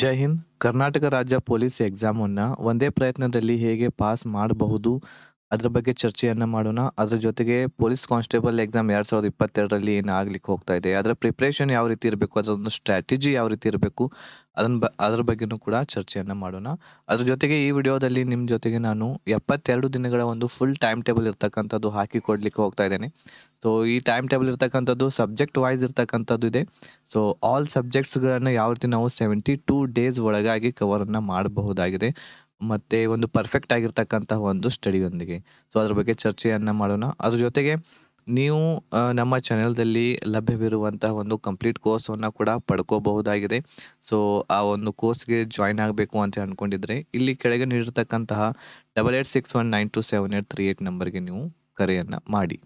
ಜೈ ಹಿಂದ್ ಕರ್ನಾಟಕ ರಾಜ್ಯ ಪೊಲೀಸ್ ಎಕ್ಸಾಮನ್ನು ಒಂದೇ ಪ್ರಯತ್ನದಲ್ಲಿ ಹೇಗೆ ಪಾಸ್ ಮಾಡಬಹುದು ಅದರ ಬಗ್ಗೆ ಚರ್ಚೆಯನ್ನು ಮಾಡೋಣ ಅದರ ಜೊತೆಗೆ ಪೊಲೀಸ್ ಕಾನ್ಸ್ಟೇಬಲ್ ಎಕ್ಸಾಮ್ ಎರಡು ಸಾವಿರದ ಇಪ್ಪತ್ತೆರಡರಲ್ಲಿ ಏನು ಆಗ್ಲಿಕ್ಕೆ ಹೋಗ್ತಾ ಇದೆ ಅದರ ಪ್ರಿಪ್ರೇಷನ್ ಯಾವ ರೀತಿ ಇರಬೇಕು ಅದರೊಂದು ಸ್ಟ್ರಾಟಜಿ ಯಾವ ರೀತಿ ಇರಬೇಕು ಅದನ್ನ ಬ ಅದ್ರ ಬಗ್ಗೆನೂ ಕೂಡ ಚರ್ಚೆಯನ್ನು ಮಾಡೋಣ ಅದ್ರ ಜೊತೆಗೆ ಈ ವಿಡಿಯೋದಲ್ಲಿ ನಿಮ್ಮ ಜೊತೆಗೆ ನಾನು ಎಪ್ಪತ್ತೆರಡು ದಿನಗಳ ಒಂದು ಫುಲ್ ಟೈಮ್ ಟೇಬಲ್ ಇರ್ತಕ್ಕಂಥದ್ದು ಹಾಕಿ ಕೊಡಲಿಕ್ಕೆ ಹೋಗ್ತಾ ಇದ್ದೇನೆ ಸೊ ಈ ಟೈಮ್ ಟೇಬಲ್ ಇರ್ತಕ್ಕಂಥದ್ದು ಸಬ್ಜೆಕ್ಟ್ ವೈಸ್ ಇರ್ತಕ್ಕಂಥದ್ದು ಇದೆ ಸೊ ಆಲ್ ಸಬ್ಜೆಕ್ಟ್ಸ್ಗಳನ್ನು ಯಾವ ರೀತಿ ನಾವು ಸೆವೆಂಟಿ ಟೂ ಡೇಸ್ ಒಳಗಾಗಿ ಕವರನ್ನು ಮಾಡಬಹುದಾಗಿದೆ ಮತ್ತು ಒಂದು ಪರ್ಫೆಕ್ಟ್ ಆಗಿರ್ತಕ್ಕಂಥ ಒಂದು ಸ್ಟಡಿಯೊಂದಿಗೆ ಸೊ ಅದ್ರ ಬಗ್ಗೆ ಚರ್ಚೆಯನ್ನು ಮಾಡೋಣ ಅದ್ರ ಜೊತೆಗೆ ನೀವು ನಮ್ಮ ಚಾನೆಲ್ದಲ್ಲಿ ಲಭ್ಯವಿರುವಂತಹ ಒಂದು ಕಂಪ್ಲೀಟ್ ಕೋರ್ಸನ್ನು ಕೂಡ ಪಡ್ಕೋಬಹುದಾಗಿದೆ ಸೊ ಆ ಒಂದು ಕೋರ್ಸ್ಗೆ ಜಾಯ್ನ್ ಆಗಬೇಕು ಅಂತ ಅಂದ್ಕೊಂಡಿದ್ರೆ ಇಲ್ಲಿ ಕೆಳಗೆ ನೀಡಿರ್ತಕ್ಕಂತಹ double eight six one nine two seven eight three eight ನಂಬರ್ಗೆ ನೀವು ಕರೆಯನ್ನು ಮಾಡಿ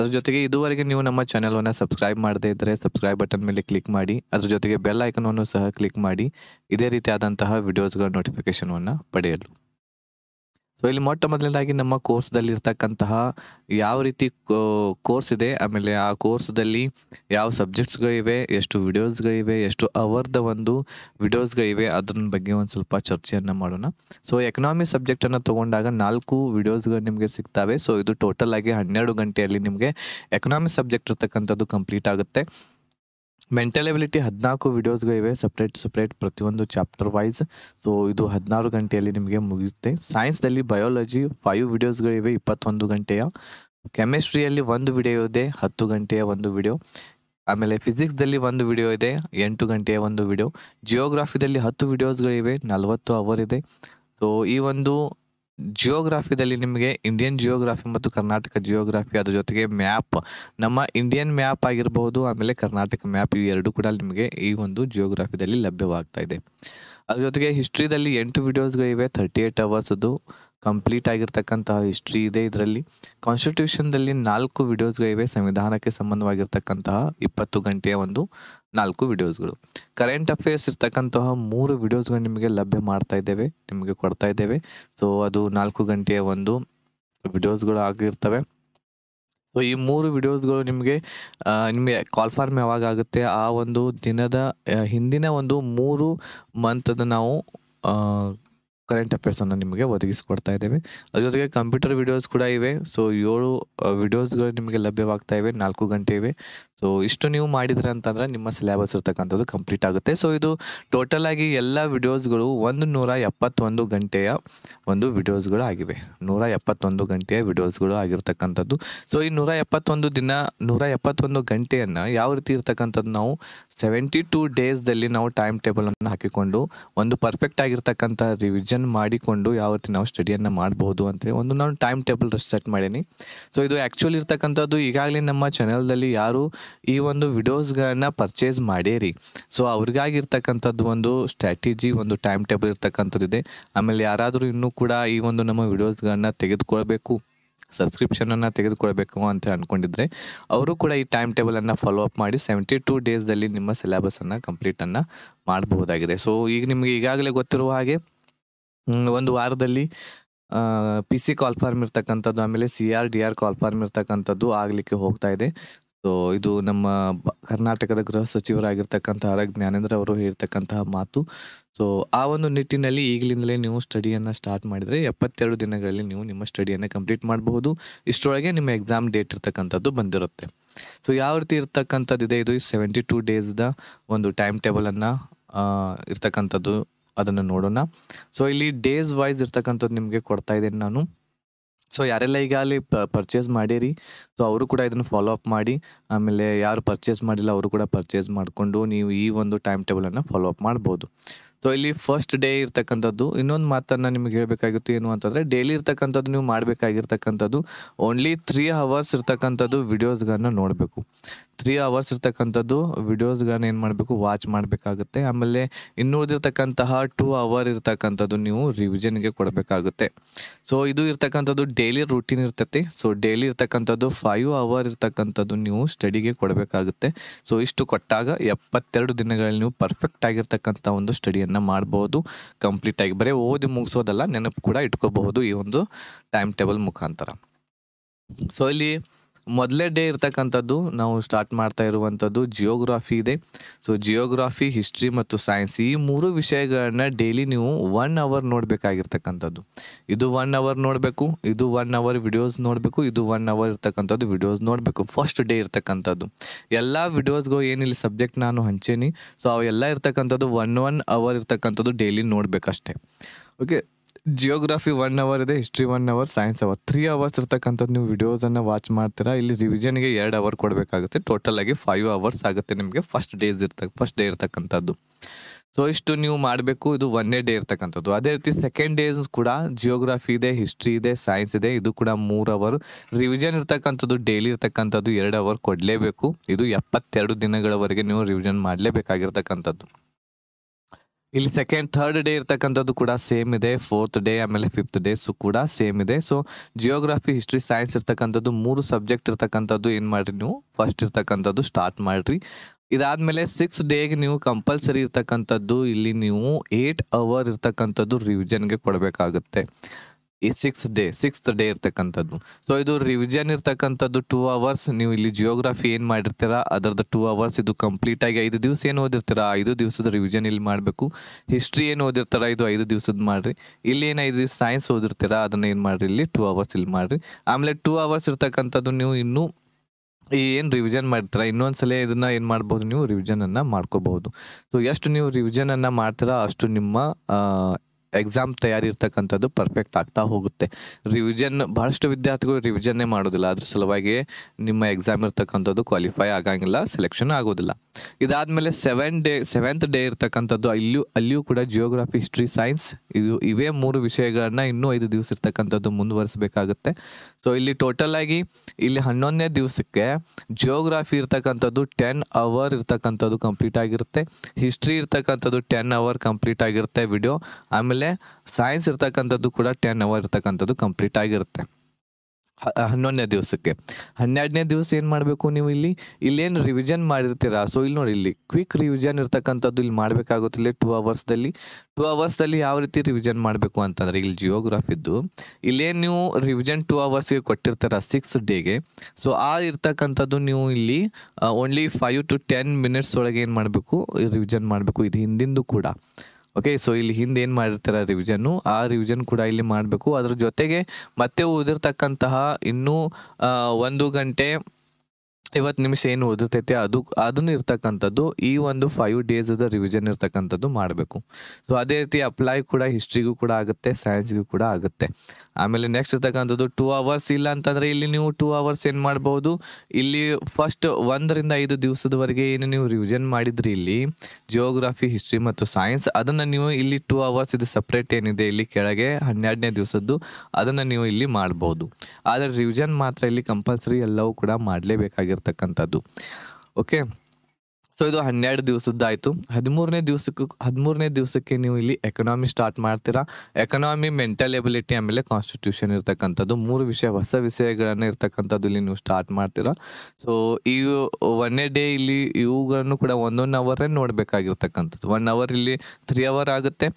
ಅದ್ರ ಜೊತೆಗೆ ಇದುವರೆಗೆ ನೀವು ನಮ್ಮ ಚಾನೆಲ್ವನ್ನು ಸಬ್ಸ್ಕ್ರೈಬ್ ಮಾಡದೇ ಇದ್ದರೆ ಸಬ್ಸ್ಕ್ರೈಬ್ ಬಟನ್ ಮೇಲೆ ಕ್ಲಿಕ್ ಮಾಡಿ ಅದ್ರ ಜೊತೆಗೆ ಬೆಲ್ ಅನ್ನು ಸಹ ಕ್ಲಿಕ್ ಮಾಡಿ ಇದೇ ರೀತಿಯಾದಂತಹ ವಿಡಿಯೋಸ್ಗಳ ಅನ್ನು ಪಡೆಯಲು ಸೊ ಇಲ್ಲಿ ಮೊಟ್ಟ ಮೊದಲನೇದಾಗಿ ನಮ್ಮ ಕೋರ್ಸ್ದಲ್ಲಿರ್ತಕ್ಕಂತಹ ಯಾವ ರೀತಿ ಕೋರ್ಸ್ ಇದೆ ಆಮೇಲೆ ಆ ಕೋರ್ಸ್ದಲ್ಲಿ ಯಾವ ಸಬ್ಜೆಕ್ಟ್ಸ್ಗಳಿವೆ ಎಷ್ಟು ವಿಡಿಯೋಸ್ಗಳಿವೆ ಎಷ್ಟು ಅವರ್ದ ಒಂದು ವಿಡಿಯೋಸ್ಗಳಿವೆ ಅದ್ರ ಬಗ್ಗೆ ಒಂದು ಸ್ವಲ್ಪ ಚರ್ಚೆಯನ್ನು ಮಾಡೋಣ ಸೊ ಎಕನಾಮಿ ಸಬ್ಜೆಕ್ಟನ್ನು ತೊಗೊಂಡಾಗ ನಾಲ್ಕು ವಿಡಿಯೋಸ್ಗಳು ನಿಮಗೆ ಸಿಗ್ತವೆ ಸೊ ಇದು ಟೋಟಲ್ ಆಗಿ ಹನ್ನೆರಡು ಗಂಟೆಯಲ್ಲಿ ನಿಮಗೆ ಎಕನಾಮಿ ಸಬ್ಜೆಕ್ಟ್ ಇರ್ತಕ್ಕಂಥದ್ದು ಕಂಪ್ಲೀಟ್ ಆಗುತ್ತೆ ಮೆಂಟಲ್ ಎಬಿಲಿಟಿ ಹದಿನಾಲ್ಕು ವಿಡಿಯೋಸ್ಗಳಿವೆ ಸಪ್ರೇಟ್ ಸಪ್ರೇಟ್ ಪ್ರತಿಯೊಂದು ಚಾಪ್ಟರ್ ವೈಸ್ ಸೊ ಇದು ಹದಿನಾರು ಗಂಟೆಯಲ್ಲಿ ನಿಮಗೆ ಮುಗಿಯುತ್ತೆ ಸೈನ್ಸ್ದಲ್ಲಿ ಬಯೋಲಜಿ ಫೈವ್ ವಿಡಿಯೋಸ್ಗಳಿವೆ ಇಪ್ಪತ್ತೊಂದು ಗಂಟೆಯ ಕೆಮಿಸ್ಟ್ರಿಯಲ್ಲಿ ಒಂದು ವಿಡಿಯೋ ಇದೆ ಹತ್ತು ಗಂಟೆಯ ಒಂದು ವಿಡಿಯೋ ಆಮೇಲೆ ಫಿಸಿಕ್ಸ್ದಲ್ಲಿ ಒಂದು ವಿಡಿಯೋ ಇದೆ ಎಂಟು ಗಂಟೆಯ ಒಂದು ವಿಡಿಯೋ ಜಿಯೋಗ್ರಾಫಿದಲ್ಲಿ ಹತ್ತು ವಿಡಿಯೋಸ್ಗಳಿವೆ ನಲವತ್ತು ಅವರ್ ಇದೆ ಸೊ ಈ ಒಂದು ಜಿಯೋಗ್ರಾಫಿದಲ್ಲಿ ನಿಮಗೆ ಇಂಡಿಯನ್ ಜಿಯೋಗ್ರಾಫಿ ಮತ್ತು ಕರ್ನಾಟಕ ಜಿಯೋಗ್ರಾಫಿ ಅದ್ರ ಜೊತೆಗೆ ಮ್ಯಾಪ್ ನಮ್ಮ ಇಂಡಿಯನ್ ಮ್ಯಾಪ್ ಆಗಿರಬಹುದು ಆಮೇಲೆ ಕರ್ನಾಟಕ ಮ್ಯಾಪ್ ಇವು ಎರಡು ಕೂಡ ನಿಮಗೆ ಈ ಒಂದು ಜಿಯೋಗ್ರಾಫಿದಲ್ಲಿ ಲಭ್ಯವಾಗ್ತಾ ಇದೆ ಅದ್ರ ಜೊತೆಗೆ ಹಿಸ್ಟ್ರಿದಲ್ಲಿ ಎಂಟು ವಿಡಿಯೋಸ್ಗಳಿವೆ ಥರ್ಟಿ ಏಟ್ ಅದು ಕಂಪ್ಲೀಟ್ ಆಗಿರ್ತಕ್ಕಂತಹ ಹಿಸ್ಟ್ರಿ ಇದೆ ಇದರಲ್ಲಿ ಕಾನ್ಸ್ಟಿಟ್ಯೂಷನ್ದಲ್ಲಿ ನಾಲ್ಕು ವಿಡಿಯೋಸ್ಗಳಿವೆ ಸಂವಿಧಾನಕ್ಕೆ ಸಂಬಂಧವಾಗಿರ್ತಕ್ಕಂತಹ ಇಪ್ಪತ್ತು ಗಂಟೆಯ ಒಂದು ನಾಲ್ಕು ವಿಡಿಯೋಸ್ಗಳು ಕರೆಂಟ್ ಅಫೇರ್ಸ್ ಇರ್ತಕ್ಕಂತಹ ಮೂರು ವಿಡಿಯೋಸ್ಗಳು ನಿಮಗೆ ಲಭ್ಯ ಮಾಡ್ತಾ ಇದ್ದೇವೆ ನಿಮಗೆ ಕೊಡ್ತಾ ಇದ್ದೇವೆ ಸೊ ಅದು ನಾಲ್ಕು ಗಂಟೆಯ ಒಂದು ವಿಡಿಯೋಸ್ಗಳು ಆಗಿರ್ತವೆ ಸೊ ಈ ಮೂರು ವಿಡಿಯೋಸ್ಗಳು ನಿಮಗೆ ನಿಮಗೆ ಕಾಲ್ ಫಾರ್ಮ್ ಯಾವಾಗ ಆಗುತ್ತೆ ಆ ಒಂದು ದಿನದ ಹಿಂದಿನ ಒಂದು ಮೂರು ಮಂತದ ನಾವು ಕರೆಂಟ್ ಅಫೇರ್ಸನ್ನು ನಿಮಗೆ ಒದಗಿಸಿಕೊಡ್ತಾ ಇದ್ದೇವೆ ಅದ್ರ ಜೊತೆಗೆ ಕಂಪ್ಯೂಟರ್ ವಿಡಿಯೋಸ್ ಕೂಡ ಇವೆ ಸೊ ಏಳು ವಿಡಿಯೋಸ್ಗಳು ನಿಮಗೆ ಲಭ್ಯವಾಗ್ತಾ ಇವೆ ನಾಲ್ಕು ಗಂಟೆ ಇವೆ ಸೊ ಇಷ್ಟು ನೀವು ಮಾಡಿದ್ರೆ ಅಂತಂದ್ರೆ ನಿಮ್ಮ ಸಿಲೆಬಸ್ ಇರ್ತಕ್ಕಂಥದ್ದು ಕಂಪ್ಲೀಟ್ ಆಗುತ್ತೆ ಸೊ ಇದು ಟೋಟಲ್ ಆಗಿ ಎಲ್ಲ ವಿಡಿಯೋಸ್ಗಳು ಒಂದು ನೂರ ಎಪ್ಪತ್ತೊಂದು ಗಂಟೆಯ ಒಂದು ವಿಡಿಯೋಸ್ಗಳು ಆಗಿವೆ ನೂರ ಎಪ್ಪತ್ತೊಂದು ಗಂಟೆಯ ವಿಡಿಯೋಸ್ಗಳು ಆಗಿರ್ತಕ್ಕಂಥದ್ದು ಸೊ ಈ ನೂರ ಎಪ್ಪತ್ತೊಂದು ದಿನ ನೂರ ಎಪ್ಪತ್ತೊಂದು ಗಂಟೆಯನ್ನು ಯಾವ ರೀತಿ ಇರ್ತಕ್ಕಂಥದ್ದು ನಾವು ಸೆವೆಂಟಿ ಟೂ ಡೇಸ್ದಲ್ಲಿ ನಾವು ಟೈಮ್ ಟೇಬಲನ್ನು ಹಾಕಿಕೊಂಡು ಒಂದು ಪರ್ಫೆಕ್ಟ್ ಆಗಿರ್ತಕ್ಕಂಥ ರಿವಿಷನ್ ಮಾಡಿಕೊಂಡು ಯಾವ ರೀತಿ ನಾವು ಸ್ಟಡಿಯನ್ನು ಮಾಡಬಹುದು ಅಂತ ಒಂದು ನಾನು ಟೈಮ್ ಟೇಬಲ್ ಸೆಟ್ ಮಾಡೀನಿ ಸೊ ಇದು ಆ್ಯಕ್ಚುಲಿ ಇರ್ತಕ್ಕಂಥದ್ದು ಈಗಾಗಲೇ ನಮ್ಮ ಚಾನಲ್ದಲ್ಲಿ ಯಾರು ಈ ಒಂದು ವಿಡಿಯೋಸ್ಗಳನ್ನ ಪರ್ಚೇಸ್ ಮಾಡೇರಿ ಸೊ ಅವ್ರಿಗಾಗಿರ್ತಕ್ಕಂಥದ್ದು ಒಂದು ಸ್ಟ್ರಾಟಜಿ ಒಂದು ಟೈಮ್ ಟೇಬಲ್ ಇರ್ತಕ್ಕಂಥದ್ದು ಇದೆ ಆಮೇಲೆ ಯಾರಾದರೂ ಇನ್ನೂ ಕೂಡ ಈ ಒಂದು ನಮ್ಮ ವಿಡಿಯೋಸ್ಗಳನ್ನ ತೆಗೆದುಕೊಳ್ಬೇಕು ಸಬ್ಸ್ಕ್ರಿಪ್ಷನನ್ನು ತೆಗೆದುಕೊಳ್ಬೇಕು ಅಂತ ಅಂದ್ಕೊಂಡಿದ್ರೆ ಅವರು ಕೂಡ ಈ ಟೈಮ್ ಟೇಬಲನ್ನು ಫಾಲೋ ಅಪ್ ಮಾಡಿ ಸೆವೆಂಟಿ ಟೂ ಡೇಸ್ದಲ್ಲಿ ನಿಮ್ಮ ಸಿಲೆಬಸನ್ನು ಕಂಪ್ಲೀಟನ್ನು ಮಾಡಬಹುದಾಗಿದೆ ಸೊ ಈಗ ನಿಮಗೆ ಈಗಾಗಲೇ ಗೊತ್ತಿರುವ ಹಾಗೆ ಒಂದು ವಾರದಲ್ಲಿ ಪಿ ಸಿ ಕಾಲ್ ಫಾರ್ಮ್ ಇರ್ತಕ್ಕಂಥದ್ದು ಆಮೇಲೆ C R D R call form ಇರ್ತಕ್ಕಂಥದ್ದು ಆಗಲಿಕ್ಕೆ ಹೋಗ್ತಾ ಇದೆ ಸೊ ಇದು ನಮ್ಮ ಕರ್ನಾಟಕದ ಗೃಹ ಸಚಿವರಾಗಿರ್ತಕ್ಕಂಥ ಅರಗ್ ಜ್ಞಾನೇಂದ್ರ ಅವರು ಹೇಳ್ತಕ್ಕಂತಹ ಮಾತು ಸೊ ಆ ಒಂದು ನಿಟ್ಟಿನಲ್ಲಿ ಈಗಲಿಂದಲೇ ನೀವು ಸ್ಟಡಿಯನ್ನು ಸ್ಟಾರ್ಟ್ ಮಾಡಿದರೆ ಎಪ್ಪತ್ತೆರಡು ದಿನಗಳಲ್ಲಿ ನೀವು ನಿಮ್ಮ ಸ್ಟಡಿಯನ್ನು ಕಂಪ್ಲೀಟ್ ಮಾಡಬಹುದು ಇಷ್ಟರೊಳಗೆ ನಿಮ್ಮ ಎಕ್ಸಾಮ್ ಡೇಟ್ ಇರ್ತಕ್ಕಂಥದ್ದು ಬಂದಿರುತ್ತೆ ಸೊ ಯಾವ ರೀತಿ ಇದೆ ಇದು ಸೆವೆಂಟಿ ಟೂ ಡೇಸ್ದ ಒಂದು ಟೈಮ್ ಟೇಬಲನ್ನು ಇರ್ತಕ್ಕಂಥದ್ದು ಅದನ್ನು ನೋಡೋಣ ಸೊ ಇಲ್ಲಿ ಡೇಸ್ ವೈಸ್ ಇರ್ತಕ್ಕಂಥದ್ದು ನಿಮಗೆ ಕೊಡ್ತಾ ಇದ್ದೇನೆ ನಾನು ಸೊ ಯಾರೆಲ್ಲ ಈಗ ಅಲ್ಲಿ ಪರ್ಚೇಸ್ ಮಾಡಿರಿ ಸೊ ಅವರು ಕೂಡ ಇದನ್ನು ಫಾಲೋ ಅಪ್ ಮಾಡಿ ಆಮೇಲೆ ಯಾರು ಪರ್ಚೇಸ್ ಮಾಡಿಲ್ಲ ಅವರು ಕೂಡ ಪರ್ಚೇಸ್ ಮಾಡಿಕೊಂಡು ನೀವು ಈ ಒಂದು ಟೈಮ್ ಟೇಬಲನ್ನು ಫಾಲೋ ಅಪ್ ಮಾಡ್ಬೋದು ಸೊ ಇಲ್ಲಿ ಫಸ್ಟ್ ಡೇ ಇರ್ತಕ್ಕಂಥದ್ದು ಇನ್ನೊಂದು ಮಾತನ್ನು ನಿಮ್ಗೆ ಹೇಳಬೇಕಾಗಿತ್ತು ಏನು ಅಂತಂದರೆ ಡೈಲಿ ಇರ್ತಕ್ಕಂಥದ್ದು ನೀವು ಮಾಡಬೇಕಾಗಿರ್ತಕ್ಕಂಥದ್ದು ಓನ್ಲಿ ತ್ರೀ ಅವರ್ಸ್ ಇರ್ತಕ್ಕಂಥದ್ದು ವಿಡಿಯೋಸ್ಗಳನ್ನ ನೋಡಬೇಕು ತ್ರೀ ಅವರ್ಸ್ ಇರ್ತಕ್ಕಂಥದ್ದು ವಿಡಿಯೋಸ್ಗಳನ್ನ ಏನು ಮಾಡಬೇಕು ವಾಚ್ ಮಾಡಬೇಕಾಗುತ್ತೆ ಆಮೇಲೆ ಇನ್ನುಳಿದಿರ್ತಕ್ಕಂತಹ ಟೂ ಅವರ್ ಇರ್ತಕ್ಕಂಥದ್ದು ನೀವು ರಿವಿಷನ್ಗೆ ಕೊಡಬೇಕಾಗುತ್ತೆ ಸೊ ಇದು ಇರ್ತಕ್ಕಂಥದ್ದು ಡೈಲಿ ರೂಟೀನ್ ಇರ್ತೈತಿ ಸೊ ಡೈಲಿ ಇರ್ತಕ್ಕಂಥದ್ದು ಫೈವ್ ಅವರ್ ಇರ್ತಕ್ಕಂಥದ್ದು ನೀವು ಸ್ಟಡಿಗೆ ಕೊಡಬೇಕಾಗುತ್ತೆ ಸೊ ಇಷ್ಟು ಕೊಟ್ಟಾಗ ಎಪ್ಪತ್ತೆರಡು ದಿನಗಳಲ್ಲಿ ನೀವು ಪರ್ಫೆಕ್ಟ್ ಆಗಿರ್ತಕ್ಕಂಥ ಒಂದು ಸ್ಟಡಿಯನ್ನು ಮಾಡಬಹುದು ಮಾಡ್ಬೋದು ಕಂಪ್ಲೀಟಾಗಿ ಬರೀ ಓದಿ ಮುಗಿಸೋದಲ್ಲ ನೆನಪು ಕೂಡ ಇಟ್ಕೋಬಹುದು ಈ ಒಂದು ಟೈಮ್ ಟೇಬಲ್ ಮುಖಾಂತರ ಸೊ ಇಲ್ಲಿ ಮೊದಲೇ ಡೇ ಇರ್ತಕ್ಕಂಥದ್ದು ನಾವು ಸ್ಟಾರ್ಟ್ ಮಾಡ್ತಾ ಇರುವಂಥದ್ದು ಜಿಯೋಗ್ರಾಫಿ ಇದೆ ಸೊ ಜಿಯೋಗ್ರಾಫಿ ಹಿಸ್ಟ್ರಿ ಮತ್ತು ಸೈನ್ಸ್ ಈ ಮೂರು ವಿಷಯಗಳನ್ನ ಡೈಲಿ ನೀವು ಒನ್ ಅವರ್ ನೋಡಬೇಕಾಗಿರ್ತಕ್ಕಂಥದ್ದು ಇದು ಒನ್ ಅವರ್ ನೋಡಬೇಕು ಇದು ಒನ್ ಅವರ್ ವಿಡಿಯೋಸ್ ನೋಡಬೇಕು ಇದು ಒನ್ ಅವರ್ ಇರ್ತಕ್ಕಂಥದ್ದು ವಿಡಿಯೋಸ್ ನೋಡಬೇಕು ಫಸ್ಟ್ ಡೇ ಇರ್ತಕ್ಕಂಥದ್ದು ಎಲ್ಲ ವಿಡಿಯೋಸ್ಗೂ ಏನಿಲ್ಲ ಸಬ್ಜೆಕ್ಟ್ ನಾನು ಹಂಚೇನಿ ಸೊ ಅವೆಲ್ಲ ಇರ್ತಕ್ಕಂಥದ್ದು ಒನ್ ಒನ್ ಅವರ್ ಇರ್ತಕ್ಕಂಥದ್ದು ಡೈಲಿ ನೋಡಬೇಕಷ್ಟೇ ಓಕೆ ಜಿಯೋಗ್ರಫಿ ಒನ್ ಅವರ್ ಇದೆ history one hour science hour three hours ಇರ್ತಕ್ಕಂಥದ್ದು ನೀವು ವಿಡಿಯೋಸನ್ನು ವಾಚ್ ಮಾಡ್ತೀರಾ ಇಲ್ಲಿ ರಿವಿಷನ್ಗೆ ಎರಡು ಅವರ್ ಕೊಡಬೇಕಾಗುತ್ತೆ ಟೋಟಲ್ ಆಗಿ ಫೈವ್ ಅವರ್ಸ್ ಆಗುತ್ತೆ ನಿಮಗೆ ಫಸ್ಟ್ ಡೇಸ್ ಇರ್ತಕ್ಕ ಫಸ್ಟ್ ಡೇ ಇರ್ತಕ್ಕಂಥದ್ದು ಸೊ ಇಷ್ಟು ನೀವು ಮಾಡಬೇಕು ಇದು ಒಂದೇ ಡೇ ಇರ್ತಕ್ಕಂಥದ್ದು ಅದೇ ರೀತಿ ಸೆಕೆಂಡ್ ಡೇಸ್ ಕೂಡ ಜಿಯೋಗ್ರಫಿ ಇದೆ ಹಿಸ್ಟ್ರಿ ಇದೆ ಸೈನ್ಸ್ ಇದೆ ಇದು ಕೂಡ ಮೂರು ಅವರ್ ರಿವಿಷನ್ ಇರ್ತಕ್ಕಂಥದ್ದು ಡೈಲಿ ಇರ್ತಕ್ಕಂಥದ್ದು ಎರಡು ಅವರ್ ಕೊಡಲೇಬೇಕು ಇದು ಎಪ್ಪತ್ತೆರಡು ದಿನಗಳವರೆಗೆ ನೀವು ರಿವಿಷನ್ ಮಾಡಲೇಬೇಕಾಗಿರ್ತಕ್ಕಂಥದ್ದು ಇಲ್ಲಿ ಸೆಕೆಂಡ್ ಥರ್ಡ್ ಡೇ ಇರ್ತಕ್ಕಂಥದ್ದು ಕೂಡ ಸೇಮ್ ಇದೆ ಫೋರ್ತ್ ಡೇ ಆಮೇಲೆ ಫಿಫ್ತ್ ಡೇಸು ಕೂಡ ಸೇಮ್ ಇದೆ ಸೊ ಜಿಯೋಗ್ರಫಿ ಹಿಸ್ಟ್ರಿ ಸೈನ್ಸ್ ಇರ್ತಕ್ಕಂಥದ್ದು ಮೂರು ಸಬ್ಜೆಕ್ಟ್ ಇರ್ತಕ್ಕಂಥದ್ದು ಏನು ಮಾಡಿರಿ ನೀವು ಫಸ್ಟ್ ಇರ್ತಕ್ಕಂಥದ್ದು ಸ್ಟಾರ್ಟ್ ಮಾಡಿರಿ ಇದಾದಮೇಲೆ ಸಿಕ್ಸ್ ಡೇಗೆ ನೀವು ಕಂಪಲ್ಸರಿ ಇರ್ತಕ್ಕಂಥದ್ದು ಇಲ್ಲಿ ನೀವು ಏಟ್ ಅವರ್ ಇರ್ತಕ್ಕಂಥದ್ದು ರಿವಿಜನ್ಗೆ ಕೊಡಬೇಕಾಗುತ್ತೆ ಈ ಸಿಕ್ಸ್ ಡೇ ಸಿಕ್ಸ್ತ್ ಡೇ ಇರ್ತಕ್ಕಂಥದ್ದು ಸೊ ಇದು ರಿವಿಜನ್ ಇರ್ತಕ್ಕಂಥದ್ದು ಟೂ ಅವರ್ಸ್ ನೀವು ಇಲ್ಲಿ ಜಿಯೋಗ್ರಫಿ ಏನು ಮಾಡಿರ್ತೀರ ಅದರದ್ದು ಟೂ ಅವರ್ಸ್ ಇದು ಕಂಪ್ಲೀಟ್ ಆಗಿ ಐದು ದಿವಸ ಏನು ಓದಿರ್ತೀರ ಐದು ದಿವಸದ ರಿವಿಜನ್ ಇಲ್ಲಿ ಮಾಡಬೇಕು ಹಿಸ್ಟ್ರಿ ಏನು ಓದಿರ್ತಾರ ಇದು ಐದು ದಿವಸದ ಮಾಡ್ರಿ ಇಲ್ಲಿ ಏನು ಐದು ದಿವಸ ಸೈನ್ಸ್ ಓದಿರ್ತೀರ ಅದನ್ನ ಏನು ಮಾಡ್ರಿ ಇಲ್ಲಿ ಟೂ ಅವರ್ಸ್ ಇಲ್ಲಿ ಮಾಡ್ರಿ ಆಮೇಲೆ ಟೂ ಅವರ್ಸ್ ಇರ್ತಕ್ಕಂಥದ್ದು ನೀವು ಇನ್ನೂ ಏನು ರಿವಿಷನ್ ಇನ್ನೊಂದು ಇನ್ನೊಂದ್ಸಲ ಇದನ್ನ ಏನು ಮಾಡ್ಬೋದು ನೀವು ರಿವಿಷನನ್ನು ಮಾಡ್ಕೋಬಹುದು ಸೊ ಎಷ್ಟು ನೀವು ರಿವಿಜನನ್ನು ಮಾಡ್ತೀರಾ ಅಷ್ಟು ನಿಮ್ಮ ಎಕ್ಸಾಮ್ ತಯಾರಿ ಇರ್ತಕ್ಕಂಥದ್ದು ಪರ್ಫೆಕ್ಟ್ ಆಗ್ತಾ ಹೋಗುತ್ತೆ ರಿವಿಷನ್ ಬಹಳಷ್ಟು ವಿದ್ಯಾರ್ಥಿಗಳು ರಿವಿಷನ್ನೇ ಮಾಡೋದಿಲ್ಲ ಅದ್ರ ಸಲುವಾಗಿ ನಿಮ್ಮ ಎಕ್ಸಾಮ್ ಇರ್ತಕ್ಕಂಥದ್ದು ಕ್ವಾಲಿಫೈ ಆಗಂಗಿಲ್ಲ ಸೆಲೆಕ್ಷನ್ ಆಗೋದಿಲ್ಲ ಇದಾದಮೇಲೆ ಸೆವೆನ್ ಡೇ ಸೆವೆಂತ್ ಡೇ ಇರ್ತಕ್ಕಂಥದ್ದು ಅಲ್ಲಿಯೂ ಅಲ್ಲಿಯೂ ಕೂಡ ಜಿಯೋಗ್ರಫಿ ಹಿಸ್ಟ್ರಿ ಸೈನ್ಸ್ ಇದು ಇವೇ ಮೂರು ವಿಷಯಗಳನ್ನ ಇನ್ನೂ ಐದು ದಿವಸ ಇರ್ತಕ್ಕಂಥದ್ದು ಮುಂದುವರಿಸಬೇಕಾಗುತ್ತೆ ಸೊ ಇಲ್ಲಿ ಟೋಟಲ್ ಆಗಿ ಇಲ್ಲಿ ಹನ್ನೊಂದನೇ ದಿವಸಕ್ಕೆ ಜಿಯೋಗ್ರಫಿ ಇರ್ತಕ್ಕಂಥದ್ದು ಟೆನ್ ಅವರ್ ಇರ್ತಕ್ಕಂಥದ್ದು ಕಂಪ್ಲೀಟ್ ಆಗಿರುತ್ತೆ ಹಿಸ್ಟ್ರಿ ಇರ್ತಕ್ಕಂಥದ್ದು ಟೆನ್ ಅವರ್ ಕಂಪ್ಲೀಟ್ ಆಗಿರುತ್ತೆ ವಿಡಿಯೋ ಆಮೇಲೆ ಆಮೇಲೆ ಸೈನ್ಸ್ ಇರ್ತಕ್ಕಂಥದ್ದು ಕೂಡ ಟೆನ್ ಅವರ್ ಇರ್ತಕ್ಕಂಥದ್ದು ಕಂಪ್ಲೀಟ್ ಆಗಿರುತ್ತೆ ಹನ್ನೊಂದನೇ ದಿವಸಕ್ಕೆ ಹನ್ನೆರಡನೇ ದಿವಸ ಏನು ಮಾಡಬೇಕು ನೀವು ಇಲ್ಲಿ ಇಲ್ಲೇನು ರಿವಿಷನ್ ಮಾಡಿರ್ತೀರಾ ಸೊ ಇಲ್ಲಿ ನೋಡಿ ಇಲ್ಲಿ ಕ್ವಿಕ್ ರಿವಿಷನ್ ಇರ್ತಕ್ಕಂಥದ್ದು ಇಲ್ಲಿ ಮಾಡಬೇಕಾಗುತ್ತಿಲ್ಲ ಟೂ ಅವರ್ಸ್ದಲ್ಲಿ ಟೂ ಅವರ್ಸಲ್ಲಿ ಯಾವ ರೀತಿ ರಿವಿಷನ್ ಮಾಡಬೇಕು ಅಂತಂದರೆ ಇಲ್ಲಿ ಜಿಯೋಗ್ರಾಫಿದ್ದು ಇಲ್ಲೇನು ನೀವು ರಿವಿಷನ್ ಟೂ ಅವರ್ಸ್ಗೆ ಕೊಟ್ಟಿರ್ತಾರ ಸಿಕ್ಸ್ ಡೇಗೆ ಸೊ ಆ ಇರ್ತಕ್ಕಂಥದ್ದು ನೀವು ಇಲ್ಲಿ only five to ten minutes ಒಳಗೆ ಏನು ಮಾಡಬೇಕು ರಿವಿಷನ್ ಮಾಡಬೇಕು ಇದು ಹಿಂದಿಂದು ಕೂಡ ಓಕೆ ಸೊ ಇಲ್ಲಿ ಹಿಂದೆ ಏನು ಮಾಡಿರ್ತಾರೆ ರಿವಿಷನ್ನು ಆ ರಿವಿಷನ್ ಕೂಡ ಇಲ್ಲಿ ಮಾಡಬೇಕು ಅದ್ರ ಜೊತೆಗೆ ಮತ್ತೆ ಉದಿರ್ತಕ್ಕಂತಹ ಇನ್ನೂ ಒಂದು ಗಂಟೆ ಇವತ್ತು ನಿಮಿಷ ಏನು ಓದುತ್ತೈತೆ ಅದು ಅದನ್ನು ಇರ್ತಕ್ಕಂಥದ್ದು ಈ ಒಂದು ಫೈವ್ ಡೇಸದ ರಿವಿಷನ್ ಇರ್ತಕ್ಕಂಥದ್ದು ಮಾಡಬೇಕು ಸೊ ಅದೇ ರೀತಿ ಅಪ್ಲೈ ಕೂಡ ಹಿಸ್ಟ್ರಿಗೂ ಕೂಡ ಆಗುತ್ತೆ ಸೈನ್ಸ್ಗೂ ಕೂಡ ಆಗುತ್ತೆ ಆಮೇಲೆ ನೆಕ್ಸ್ಟ್ ಇರ್ತಕ್ಕಂಥದ್ದು ಟೂ ಅವರ್ಸ್ ಇಲ್ಲ ಅಂತಂದರೆ ಇಲ್ಲಿ ನೀವು ಟೂ ಅವರ್ಸ್ ಏನು ಮಾಡ್ಬೋದು ಇಲ್ಲಿ ಫಸ್ಟ್ ಒಂದರಿಂದ ಐದು ದಿವಸದವರೆಗೆ ಏನು ನೀವು ರಿವಿಷನ್ ಮಾಡಿದ್ರಿ ಇಲ್ಲಿ ಜಿಯೋಗ್ರಫಿ ಹಿಸ್ಟ್ರಿ ಮತ್ತು ಸೈನ್ಸ್ ಅದನ್ನು ನೀವು ಇಲ್ಲಿ ಟೂ ಅವರ್ಸ್ ಇದು ಸಪ್ರೇಟ್ ಏನಿದೆ ಇಲ್ಲಿ ಕೆಳಗೆ ಹನ್ನೆರಡನೇ ದಿವಸದ್ದು ಅದನ್ನು ನೀವು ಇಲ್ಲಿ ಮಾಡ್ಬೋದು ಆದರೆ ರಿವಿಷನ್ ಮಾತ್ರ ಇಲ್ಲಿ ಕಂಪಲ್ಸರಿ ಎಲ್ಲವೂ ಕೂಡ ಮಾಡಲೇಬೇಕಾಗಿರುತ್ತೆ ಆಗಿರ್ತಕ್ಕಂಥದ್ದು ಓಕೆ ಸೊ ಇದು ಹನ್ನೆರಡು ದಿವಸದ್ದಾಯಿತು ಹದಿಮೂರನೇ ದಿವಸಕ್ಕೂ ಹದಿಮೂರನೇ ದಿವಸಕ್ಕೆ ನೀವು ಇಲ್ಲಿ ಎಕನಾಮಿ ಸ್ಟಾರ್ಟ್ ಮಾಡ್ತೀರಾ ಎಕನಾಮಿ ಮೆಂಟಲ್ ಎಬಿಲಿಟಿ ಆಮೇಲೆ ಕಾನ್ಸ್ಟಿಟ್ಯೂಷನ್ ಇರ್ತಕ್ಕಂಥದ್ದು ಮೂರು ವಿಷಯ ಹೊಸ ವಿಷಯಗಳನ್ನು ಇರ್ತಕ್ಕಂಥದ್ದು ಇಲ್ಲಿ ನೀವು ಸ್ಟಾರ್ಟ್ ಮಾಡ್ತೀರಾ ಸೊ ಈ ಒನ್ ಡೇ ಇಲ್ಲಿ ಇವುಗಳನ್ನು ಕೂಡ ಒಂದೊಂದು ಅವರೇ ನೋಡಬೇಕಾಗಿರ್ತಕ್ಕಂಥದ್ದು ಒನ್ ಅವರ್ ಇಲ್ಲಿ ತ್ರೀ ಅವರ್ ಆಗುತ್ತೆ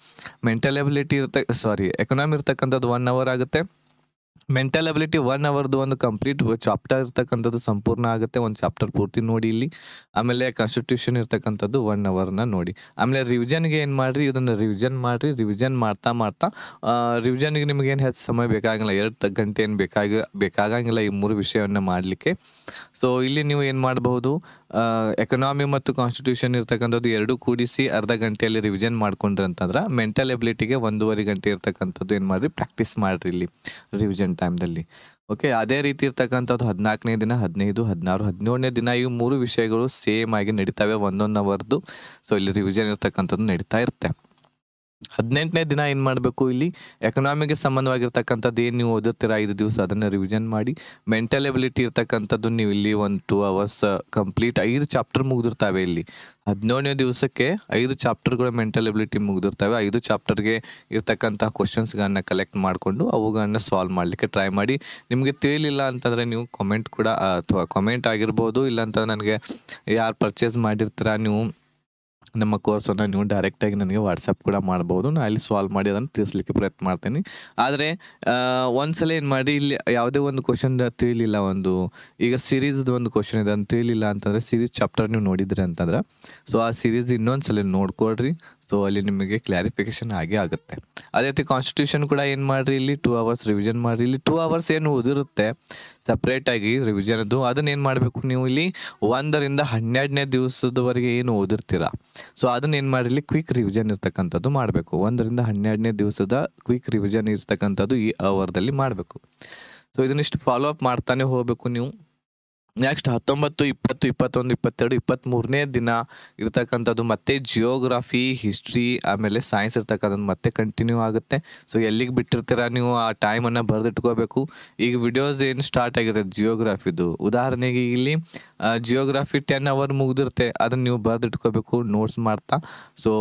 ಮೆಂಟಲ್ ಎಬಿಲಿಟಿ ಇರ್ತ ಸಾರಿ ಎಕನಾಮಿ ಇರ್ತಕ್ಕಂಥದ್ದು ಒನ್ ಅವರ್ ಆಗುತ್ತೆ ಮೆಂಟಲ್ ಅಬಿಲಿಟಿ ಒನ್ ಅವರ್ದು ಒಂದು ಕಂಪ್ಲೀಟ್ ಚಾಪ್ಟರ್ ಇರ್ತಕ್ಕಂಥದ್ದು ಸಂಪೂರ್ಣ ಆಗುತ್ತೆ ಒಂದು ಚಾಪ್ಟರ್ ಪೂರ್ತಿ ನೋಡಿ ಇಲ್ಲಿ ಆಮೇಲೆ ಕಾನ್ಸ್ಟಿಟ್ಯೂಷನ್ ಇರ್ತಕ್ಕಂಥದ್ದು ಒನ್ ಅವರ್ನ ನೋಡಿ ಆಮೇಲೆ ರಿವಿಷನ್ಗೆ ಏನು ಮಾಡಿರಿ ಇದನ್ನು ರಿವಿಷನ್ ಮಾಡಿರಿ ರಿವಿಷನ್ ಮಾಡ್ತಾ ಮಾಡ್ತಾ ರಿವಿಜನ್ಗೆ ನಿಮ್ಗೆ ಏನು ಹೆಚ್ಚು ಸಮಯ ಬೇಕಾಗಿಲ್ಲ ಎರಡು ಗಂಟೆ ಏನು ಬೇಕಾಗಿ ಬೇಕಾಗಂಗಿಲ್ಲ ಈ ಮೂರು ವಿಷಯವನ್ನು ಮಾಡಲಿಕ್ಕೆ ಸೊ ಇಲ್ಲಿ ನೀವು ಏನು ಮಾಡಬಹುದು ಎಕನಾಮಿ ಮತ್ತು ಕಾನ್ಸ್ಟಿಟ್ಯೂಷನ್ ಇರ್ತಕ್ಕಂಥದ್ದು ಎರಡು ಕೂಡಿಸಿ ಅರ್ಧ ಗಂಟೆಯಲ್ಲಿ ರಿವಿಷನ್ ಮಾಡ್ಕೊಂಡ್ರೆ ಅಂತಂದ್ರೆ ಮೆಂಟಲ್ ಎಬಿಲಿಟಿಗೆ ಒಂದೂವರೆ ಗಂಟೆ ಇರ್ತಕ್ಕಂಥದ್ದು ಏನು ಮಾಡಿರಿ ಪ್ರಾಕ್ಟೀಸ್ ಮಾಡಿರಿ ಇಲ್ಲಿ ರಿವಿಷನ್ ಟೈಮ್ದಲ್ಲಿ ಓಕೆ ಅದೇ ರೀತಿ ಇರ್ತಕ್ಕಂಥದ್ದು ಹದಿನಾಲ್ಕನೇ ದಿನ ಹದಿನೈದು ಹದಿನಾರು ಹದಿನೇಳನೇ ದಿನ ಈ ಮೂರು ವಿಷಯಗಳು ಸೇಮ್ ಆಗಿ ನಡೀತವೆ ಒಂದೊಂದು ಅವರ್ದು ಸೊ ಇಲ್ಲಿ ರಿವಿಷನ್ ಇರ್ತಕ್ಕಂಥದ್ದು ನಡೀತಾ ಇರುತ್ತೆ ಹದಿನೆಂಟನೇ ದಿನ ಏನು ಮಾಡಬೇಕು ಇಲ್ಲಿ ಎಕನಾಮಿಗೆ ಸಂಬಂಧವಾಗಿರ್ತಕ್ಕಂಥದ್ದು ಏನು ನೀವು ಓದಿರ್ತೀರ ಐದು ದಿವಸ ಅದನ್ನು ರಿವಿಷನ್ ಮಾಡಿ ಮೆಂಟಲ್ ಎಬಿಲಿಟಿ ಇರ್ತಕ್ಕಂಥದ್ದು ನೀವು ಇಲ್ಲಿ ಒಂದು ಟೂ ಅವರ್ಸ್ ಕಂಪ್ಲೀಟ್ ಐದು ಚಾಪ್ಟರ್ ಮುಗಿದಿರ್ತಾವೆ ಇಲ್ಲಿ ಹದಿನೇಳನೇ ದಿವಸಕ್ಕೆ ಐದು ಚಾಪ್ಟರ್ಗಳು ಮೆಂಟಲ್ ಎಬಿಲಿಟಿ ಮುಗಿದಿರ್ತವೆ ಐದು ಚಾಪ್ಟರ್ಗೆ ಇರ್ತಕ್ಕಂಥ ಕ್ವಶನ್ಸ್ಗಳನ್ನ ಕಲೆಕ್ಟ್ ಮಾಡಿಕೊಂಡು ಅವುಗಳನ್ನ ಸಾಲ್ವ್ ಮಾಡಲಿಕ್ಕೆ ಟ್ರೈ ಮಾಡಿ ನಿಮಗೆ ತಿಳಿಲಿಲ್ಲ ಅಂತಂದರೆ ನೀವು ಕಮೆಂಟ್ ಕೂಡ ಅಥವಾ ಕಮೆಂಟ್ ಆಗಿರ್ಬೋದು ಇಲ್ಲಾಂತಂದ್ರೆ ನನಗೆ ಯಾರು ಪರ್ಚೇಸ್ ಮಾಡಿರ್ತೀರ ನೀವು ನಮ್ಮ ಕೋರ್ಸನ್ನು ನೀವು ಡೈರೆಕ್ಟಾಗಿ ನನಗೆ ವಾಟ್ಸಪ್ ಕೂಡ ಮಾಡ್ಬೋದು ನಾನು ಅಲ್ಲಿ ಸಾಲ್ವ್ ಮಾಡಿ ಅದನ್ನು ತಿಳಿಸ್ಲಿಕ್ಕೆ ಪ್ರಯತ್ನ ಮಾಡ್ತೀನಿ ಆದರೆ ಒಂದ್ಸಲ ಏನು ಮಾಡಿ ಇಲ್ಲಿ ಯಾವುದೇ ಒಂದು ಕ್ವಶನ್ ತಿಳಿಲಿಲ್ಲ ಒಂದು ಈಗ ಸೀರೀಸ್ದು ಒಂದು ಕ್ವಶನ್ ಇದೆ ಅಂತ ತಿಳಿಲಿಲ್ಲ ಅಂತಂದರೆ ಸೀರೀಸ್ ಚಾಪ್ಟರ್ ನೀವು ನೋಡಿದ್ರಿ ಅಂತಂದ್ರೆ ಸೊ ಆ ಸೀರೀಸ್ ಇನ್ನೊಂದು ಸಲ ನೋಡ್ಕೊಳ್ರಿ ಸೊ ಅಲ್ಲಿ ನಿಮಗೆ ಕ್ಲಾರಿಫಿಕೇಶನ್ ಆಗಿ ಆಗುತ್ತೆ ಅದೇ ರೀತಿ ಕಾನ್ಸ್ಟಿಟ್ಯೂಷನ್ ಕೂಡ ಏನು ಮಾಡಿರಿ ಇಲ್ಲಿ ಟೂ ಅವರ್ಸ್ ರಿವಿಷನ್ ಮಾಡಿರಿ ಇಲ್ಲಿ ಟೂ ಅವರ್ಸ್ ಏನು ಓದಿರುತ್ತೆ ಸಪ್ರೇಟಾಗಿ ರಿವಿಷನ್ದು ಅದನ್ನು ಏನು ಮಾಡಬೇಕು ನೀವು ಇಲ್ಲಿ ಒಂದರಿಂದ ಹನ್ನೆರಡನೇ ದಿವಸದವರೆಗೆ ಏನು ಓದಿರ್ತೀರ ಸೊ ಅದನ್ನು ಏನು ಇಲ್ಲಿ ಕ್ವಿಕ್ ರಿವಿಷನ್ ಇರ್ತಕ್ಕಂಥದ್ದು ಮಾಡಬೇಕು ಒಂದರಿಂದ ಹನ್ನೆರಡನೇ ದಿವಸದ ಕ್ವಿಕ್ ರಿವಿಷನ್ ಇರ್ತಕ್ಕಂಥದ್ದು ಈ ಅವರ್ದಲ್ಲಿ ಮಾಡಬೇಕು ಸೊ ಇದನ್ನಿಷ್ಟು ಫಾಲೋ ಅಪ್ ಮಾಡ್ತಾನೆ ಹೋಗಬೇಕು ನೀವು ನೆಕ್ಸ್ಟ್ ಹತ್ತೊಂಬತ್ತು ಇಪ್ಪತ್ತು ಇಪ್ಪತ್ತೊಂದು ಇಪ್ಪತ್ತೆರಡು ಮೂರನೇ ದಿನ ಇರ್ತಕ್ಕಂಥದ್ದು ಮತ್ತೆ ಜಿಯೋಗ್ರಫಿ ಹಿಸ್ಟ್ರಿ ಆಮೇಲೆ ಸೈನ್ಸ್ ಇರ್ತಕ್ಕಂಥದ್ದು ಮತ್ತೆ ಕಂಟಿನ್ಯೂ ಆಗುತ್ತೆ ಸೊ ಎಲ್ಲಿಗೆ ಬಿಟ್ಟಿರ್ತೀರ ನೀವು ಆ ಟೈಮನ್ನು ಬರೆದಿಟ್ಕೋಬೇಕು ಈಗ ವಿಡಿಯೋಸ್ ಏನು ಸ್ಟಾರ್ಟ್ ಆಗಿದೆ ಜಿಯೋಗ್ರಫಿದು ಉದಾಹರಣೆಗೆ ಇಲ್ಲಿ ಜಿಯೋಗ್ರಫಿ ಟೆನ್ ಅವರ್ ಮುಗಿದಿರುತ್ತೆ ಅದನ್ನು ನೀವು ಬರೆದಿಟ್ಕೋಬೇಕು ನೋಟ್ಸ್ ಮಾಡ್ತಾ ಸೊ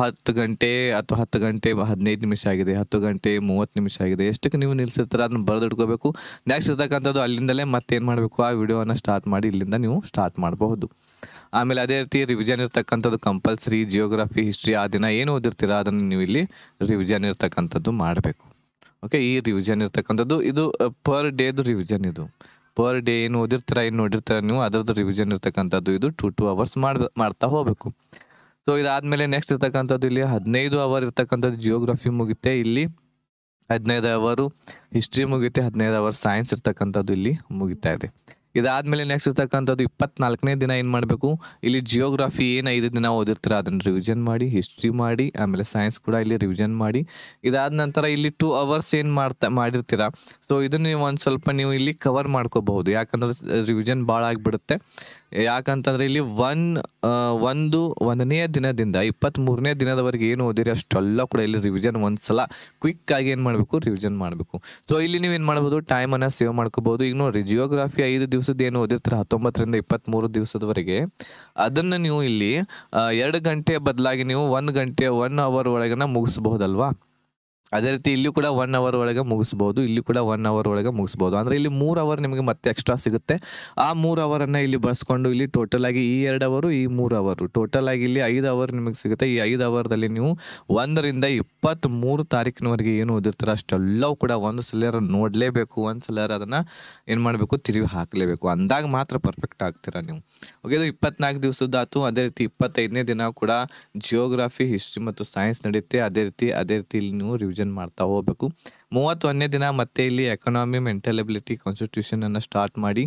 ಹತ್ತು ಗಂಟೆ ಅಥವಾ ಹತ್ತು ಗಂಟೆ ಹದಿನೈದು ನಿಮಿಷ ಆಗಿದೆ ಹತ್ತು ಗಂಟೆ ಮೂವತ್ತು ನಿಮಿಷ ಆಗಿದೆ ಎಷ್ಟಕ್ಕೆ ನೀವು ನಿಲ್ಲಿಸಿರ್ತೀರ ಅದನ್ನು ಬರೆದಿಟ್ಕೋಬೇಕು ನೆಕ್ಸ್ಟ್ ಇರ್ತಕ್ಕಂಥದ್ದು ಅಲ್ಲಿಂದಲೇ ಮತ್ತೆ ಏನು ಮಾಡಬೇಕು ಆ ವಿಡಿಯೋ ವಿಡಿಯೋವನ್ನು ಸ್ಟಾರ್ಟ್ ಮಾಡಿ ಇಲ್ಲಿಂದ ನೀವು ಸ್ಟಾರ್ಟ್ ಮಾಡಬಹುದು ಆಮೇಲೆ ಅದೇ ರೀತಿ ರಿವಿಷನ್ ಇರ್ತಕ್ಕಂಥದ್ದು ಕಂಪಲ್ಸರಿ ಜಿಯೋಗ್ರಫಿ ಹಿಸ್ಟ್ರಿ ಆ ದಿನ ಏನು ಓದಿರ್ತೀರ ಅದನ್ನು ನೀವು ಇಲ್ಲಿ ರಿವಿಷನ್ ಇರ್ತಕ್ಕಂಥದ್ದು ಮಾಡಬೇಕು ಓಕೆ ಈ ರಿವಿಷನ್ ಇರ್ತಕ್ಕಂಥದ್ದು ಇದು ಪರ್ ಡೇದು ರಿವಿಷನ್ ಇದು ಪರ್ ಡೇ ಏನು ಓದಿರ್ತೀರ ಏನು ನೋಡಿರ್ತೀರ ನೀವು ಅದರದ್ದು ರಿವಿಷನ್ ಇರ್ತಕ್ಕಂಥದ್ದು ಇದು ಟು ಟು ಅವರ್ಸ್ ಮಾಡ್ತಾ ಹೋಗಬೇಕು ಸೊ ಇದಾದಮೇಲೆ ನೆಕ್ಸ್ಟ್ ಇರ್ತಕ್ಕಂಥದ್ದು ಇಲ್ಲಿ ಹದಿನೈದು ಅವರ್ ಇರ್ತಕ್ಕಂಥದ್ದು ಜಿಯೋಗ್ರಫಿ ಮುಗಿತೆ ಇಲ್ಲಿ ಹದಿನೈದು ಅವರು ಹಿಸ್ಟ್ರಿ ಮುಗಿತೆ ಹದಿನೈದು ಅವರ್ ಸೈನ್ಸ್ ಇರ್ತಕ್ಕಂಥದ್ದು ಇಲ್ಲಿ ಮುಗಿತಾ ಇದೆ ಇದಾದ್ಮೇಲೆ ನೆಕ್ಸ್ಟ್ ಇರ್ತಕ್ಕಂಥದ್ದು ಇಪ್ಪತ್ನಾಲ್ಕನೇ ದಿನ ಏನು ಮಾಡಬೇಕು ಇಲ್ಲಿ ಜಿಯೋಗ್ರಫಿ ಏನು ಐದು ದಿನ ಓದಿರ್ತೀರ ಅದನ್ನು ರಿವಿಷನ್ ಮಾಡಿ ಹಿಸ್ಟ್ರಿ ಮಾಡಿ ಆಮೇಲೆ ಸೈನ್ಸ್ ಕೂಡ ಇಲ್ಲಿ ರಿವಿಷನ್ ಮಾಡಿ ಇದಾದ ನಂತರ ಇಲ್ಲಿ ಟೂ ಅವರ್ಸ್ ಏನು ಮಾಡ್ತಾ ಮಾಡಿರ್ತೀರ ಸೊ ಇದನ್ನು ನೀವು ಒಂದು ಸ್ವಲ್ಪ ನೀವು ಇಲ್ಲಿ ಕವರ್ ಮಾಡ್ಕೋಬಹುದು ಯಾಕಂದ್ರೆ ರಿವಿಷನ್ ಭಾಳ ಆಗಿಬಿಡುತ್ತೆ ಯಾಕಂತಂದ್ರೆ ಇಲ್ಲಿ ಒನ್ ಒಂದು ಒಂದನೇ ದಿನದಿಂದ ಮೂರನೇ ದಿನದವರೆಗೆ ಏನು ಓದಿರಿ ಅಷ್ಟೆಲ್ಲ ಕೂಡ ಇಲ್ಲಿ ರಿವಿಷನ್ ಒಂದು ಸಲ ಆಗಿ ಏನು ಮಾಡಬೇಕು ರಿವಿಷನ್ ಮಾಡಬೇಕು ಸೊ ಇಲ್ಲಿ ನೀವು ಏನು ಮಾಡ್ಬೋದು ಟೈಮನ್ನು ಸೇವ್ ಮಾಡ್ಕೋಬಹುದು ಈಗ ನೋಡಿ ಜಿಯೋಗ್ರಫಿ ಐದು ದಿವಸ ದಿವಸದ ಏನು ಓದಿರ್ತಾರೆ ಹತ್ತೊಂಬತ್ತರಿಂದ ಮೂರು ದಿವಸದವರೆಗೆ ಅದನ್ನು ನೀವು ಇಲ್ಲಿ ಎರಡು ಗಂಟೆ ಬದಲಾಗಿ ನೀವು ಒಂದು ಗಂಟೆ ಒನ್ ಅವರ್ ಒಳಗನ ಮುಗಿಸ್ಬೋದಲ್ವಾ ಅದೇ ರೀತಿ ಇಲ್ಲಿ ಕೂಡ ಒನ್ ಅವರ್ ಒಳಗೆ ಮುಗಿಸ್ಬೋದು ಇಲ್ಲಿ ಕೂಡ ಒನ್ ಅವರ್ ಒಳಗೆ ಮುಗಿಸ್ಬೋದು ಅಂದರೆ ಇಲ್ಲಿ ಮೂರು ಅವರ್ ನಿಮಗೆ ಮತ್ತೆ ಎಕ್ಸ್ಟ್ರಾ ಸಿಗುತ್ತೆ ಆ ಮೂರು ಅವರನ್ನು ಇಲ್ಲಿ ಬಳಸ್ಕೊಂಡು ಇಲ್ಲಿ ಟೋಟಲ್ ಆಗಿ ಈ ಎರಡು ಅವರು ಈ ಮೂರು ಅವರು ಟೋಟಲ್ ಆಗಿ ಇಲ್ಲಿ ಐದು ಅವರ್ ನಿಮಗೆ ಸಿಗುತ್ತೆ ಈ ಐದು ಅವರ್ದಲ್ಲಿ ನೀವು ಒಂದರಿಂದ ಇಪ್ಪತ್ತ್ ಮೂರು ತಾರೀಕಿನವರೆಗೆ ಏನು ಓದಿರ್ತೀರ ಅಷ್ಟೆಲ್ಲವೂ ಕೂಡ ಒಂದು ಸಲರ ನೋಡಲೇಬೇಕು ಒಂದು ಸಲರ ಅದನ್ನು ಏನು ಮಾಡಬೇಕು ತಿರುಗಿ ಹಾಕಲೇಬೇಕು ಅಂದಾಗ ಮಾತ್ರ ಪರ್ಫೆಕ್ಟ್ ಆಗ್ತೀರ ನೀವು ಓಕೆ ಇದು ಇಪ್ಪತ್ನಾಲ್ಕು ದಿವಸದ್ದಾತು ಅದೇ ರೀತಿ ಇಪ್ಪತ್ತೈದನೇ ದಿನ ಕೂಡ ಜಿಯೋಗ್ರಫಿ ಹಿಸ್ಟ್ರಿ ಮತ್ತು ಸೈನ್ಸ್ ನಡೆಯುತ್ತೆ ಅದೇ ರೀತಿ ಅದೇ ರೀತಿ ಇಲ್ಲಿ ನೀವು ರಿವಿಜನ್ ರಿವಿಷನ್ ಮಾಡ್ತಾ ಹೋಗಬೇಕು ಮೂವತ್ತೊಂದನೇ ದಿನ ಮತ್ತೆ ಇಲ್ಲಿ ಎಕನಾಮಿ ಮೆಂಟಲ್ ಕಾನ್ಸ್ಟಿಟ್ಯೂಷನ್ ಅನ್ನು ಸ್ಟಾರ್ಟ್ ಮಾಡಿ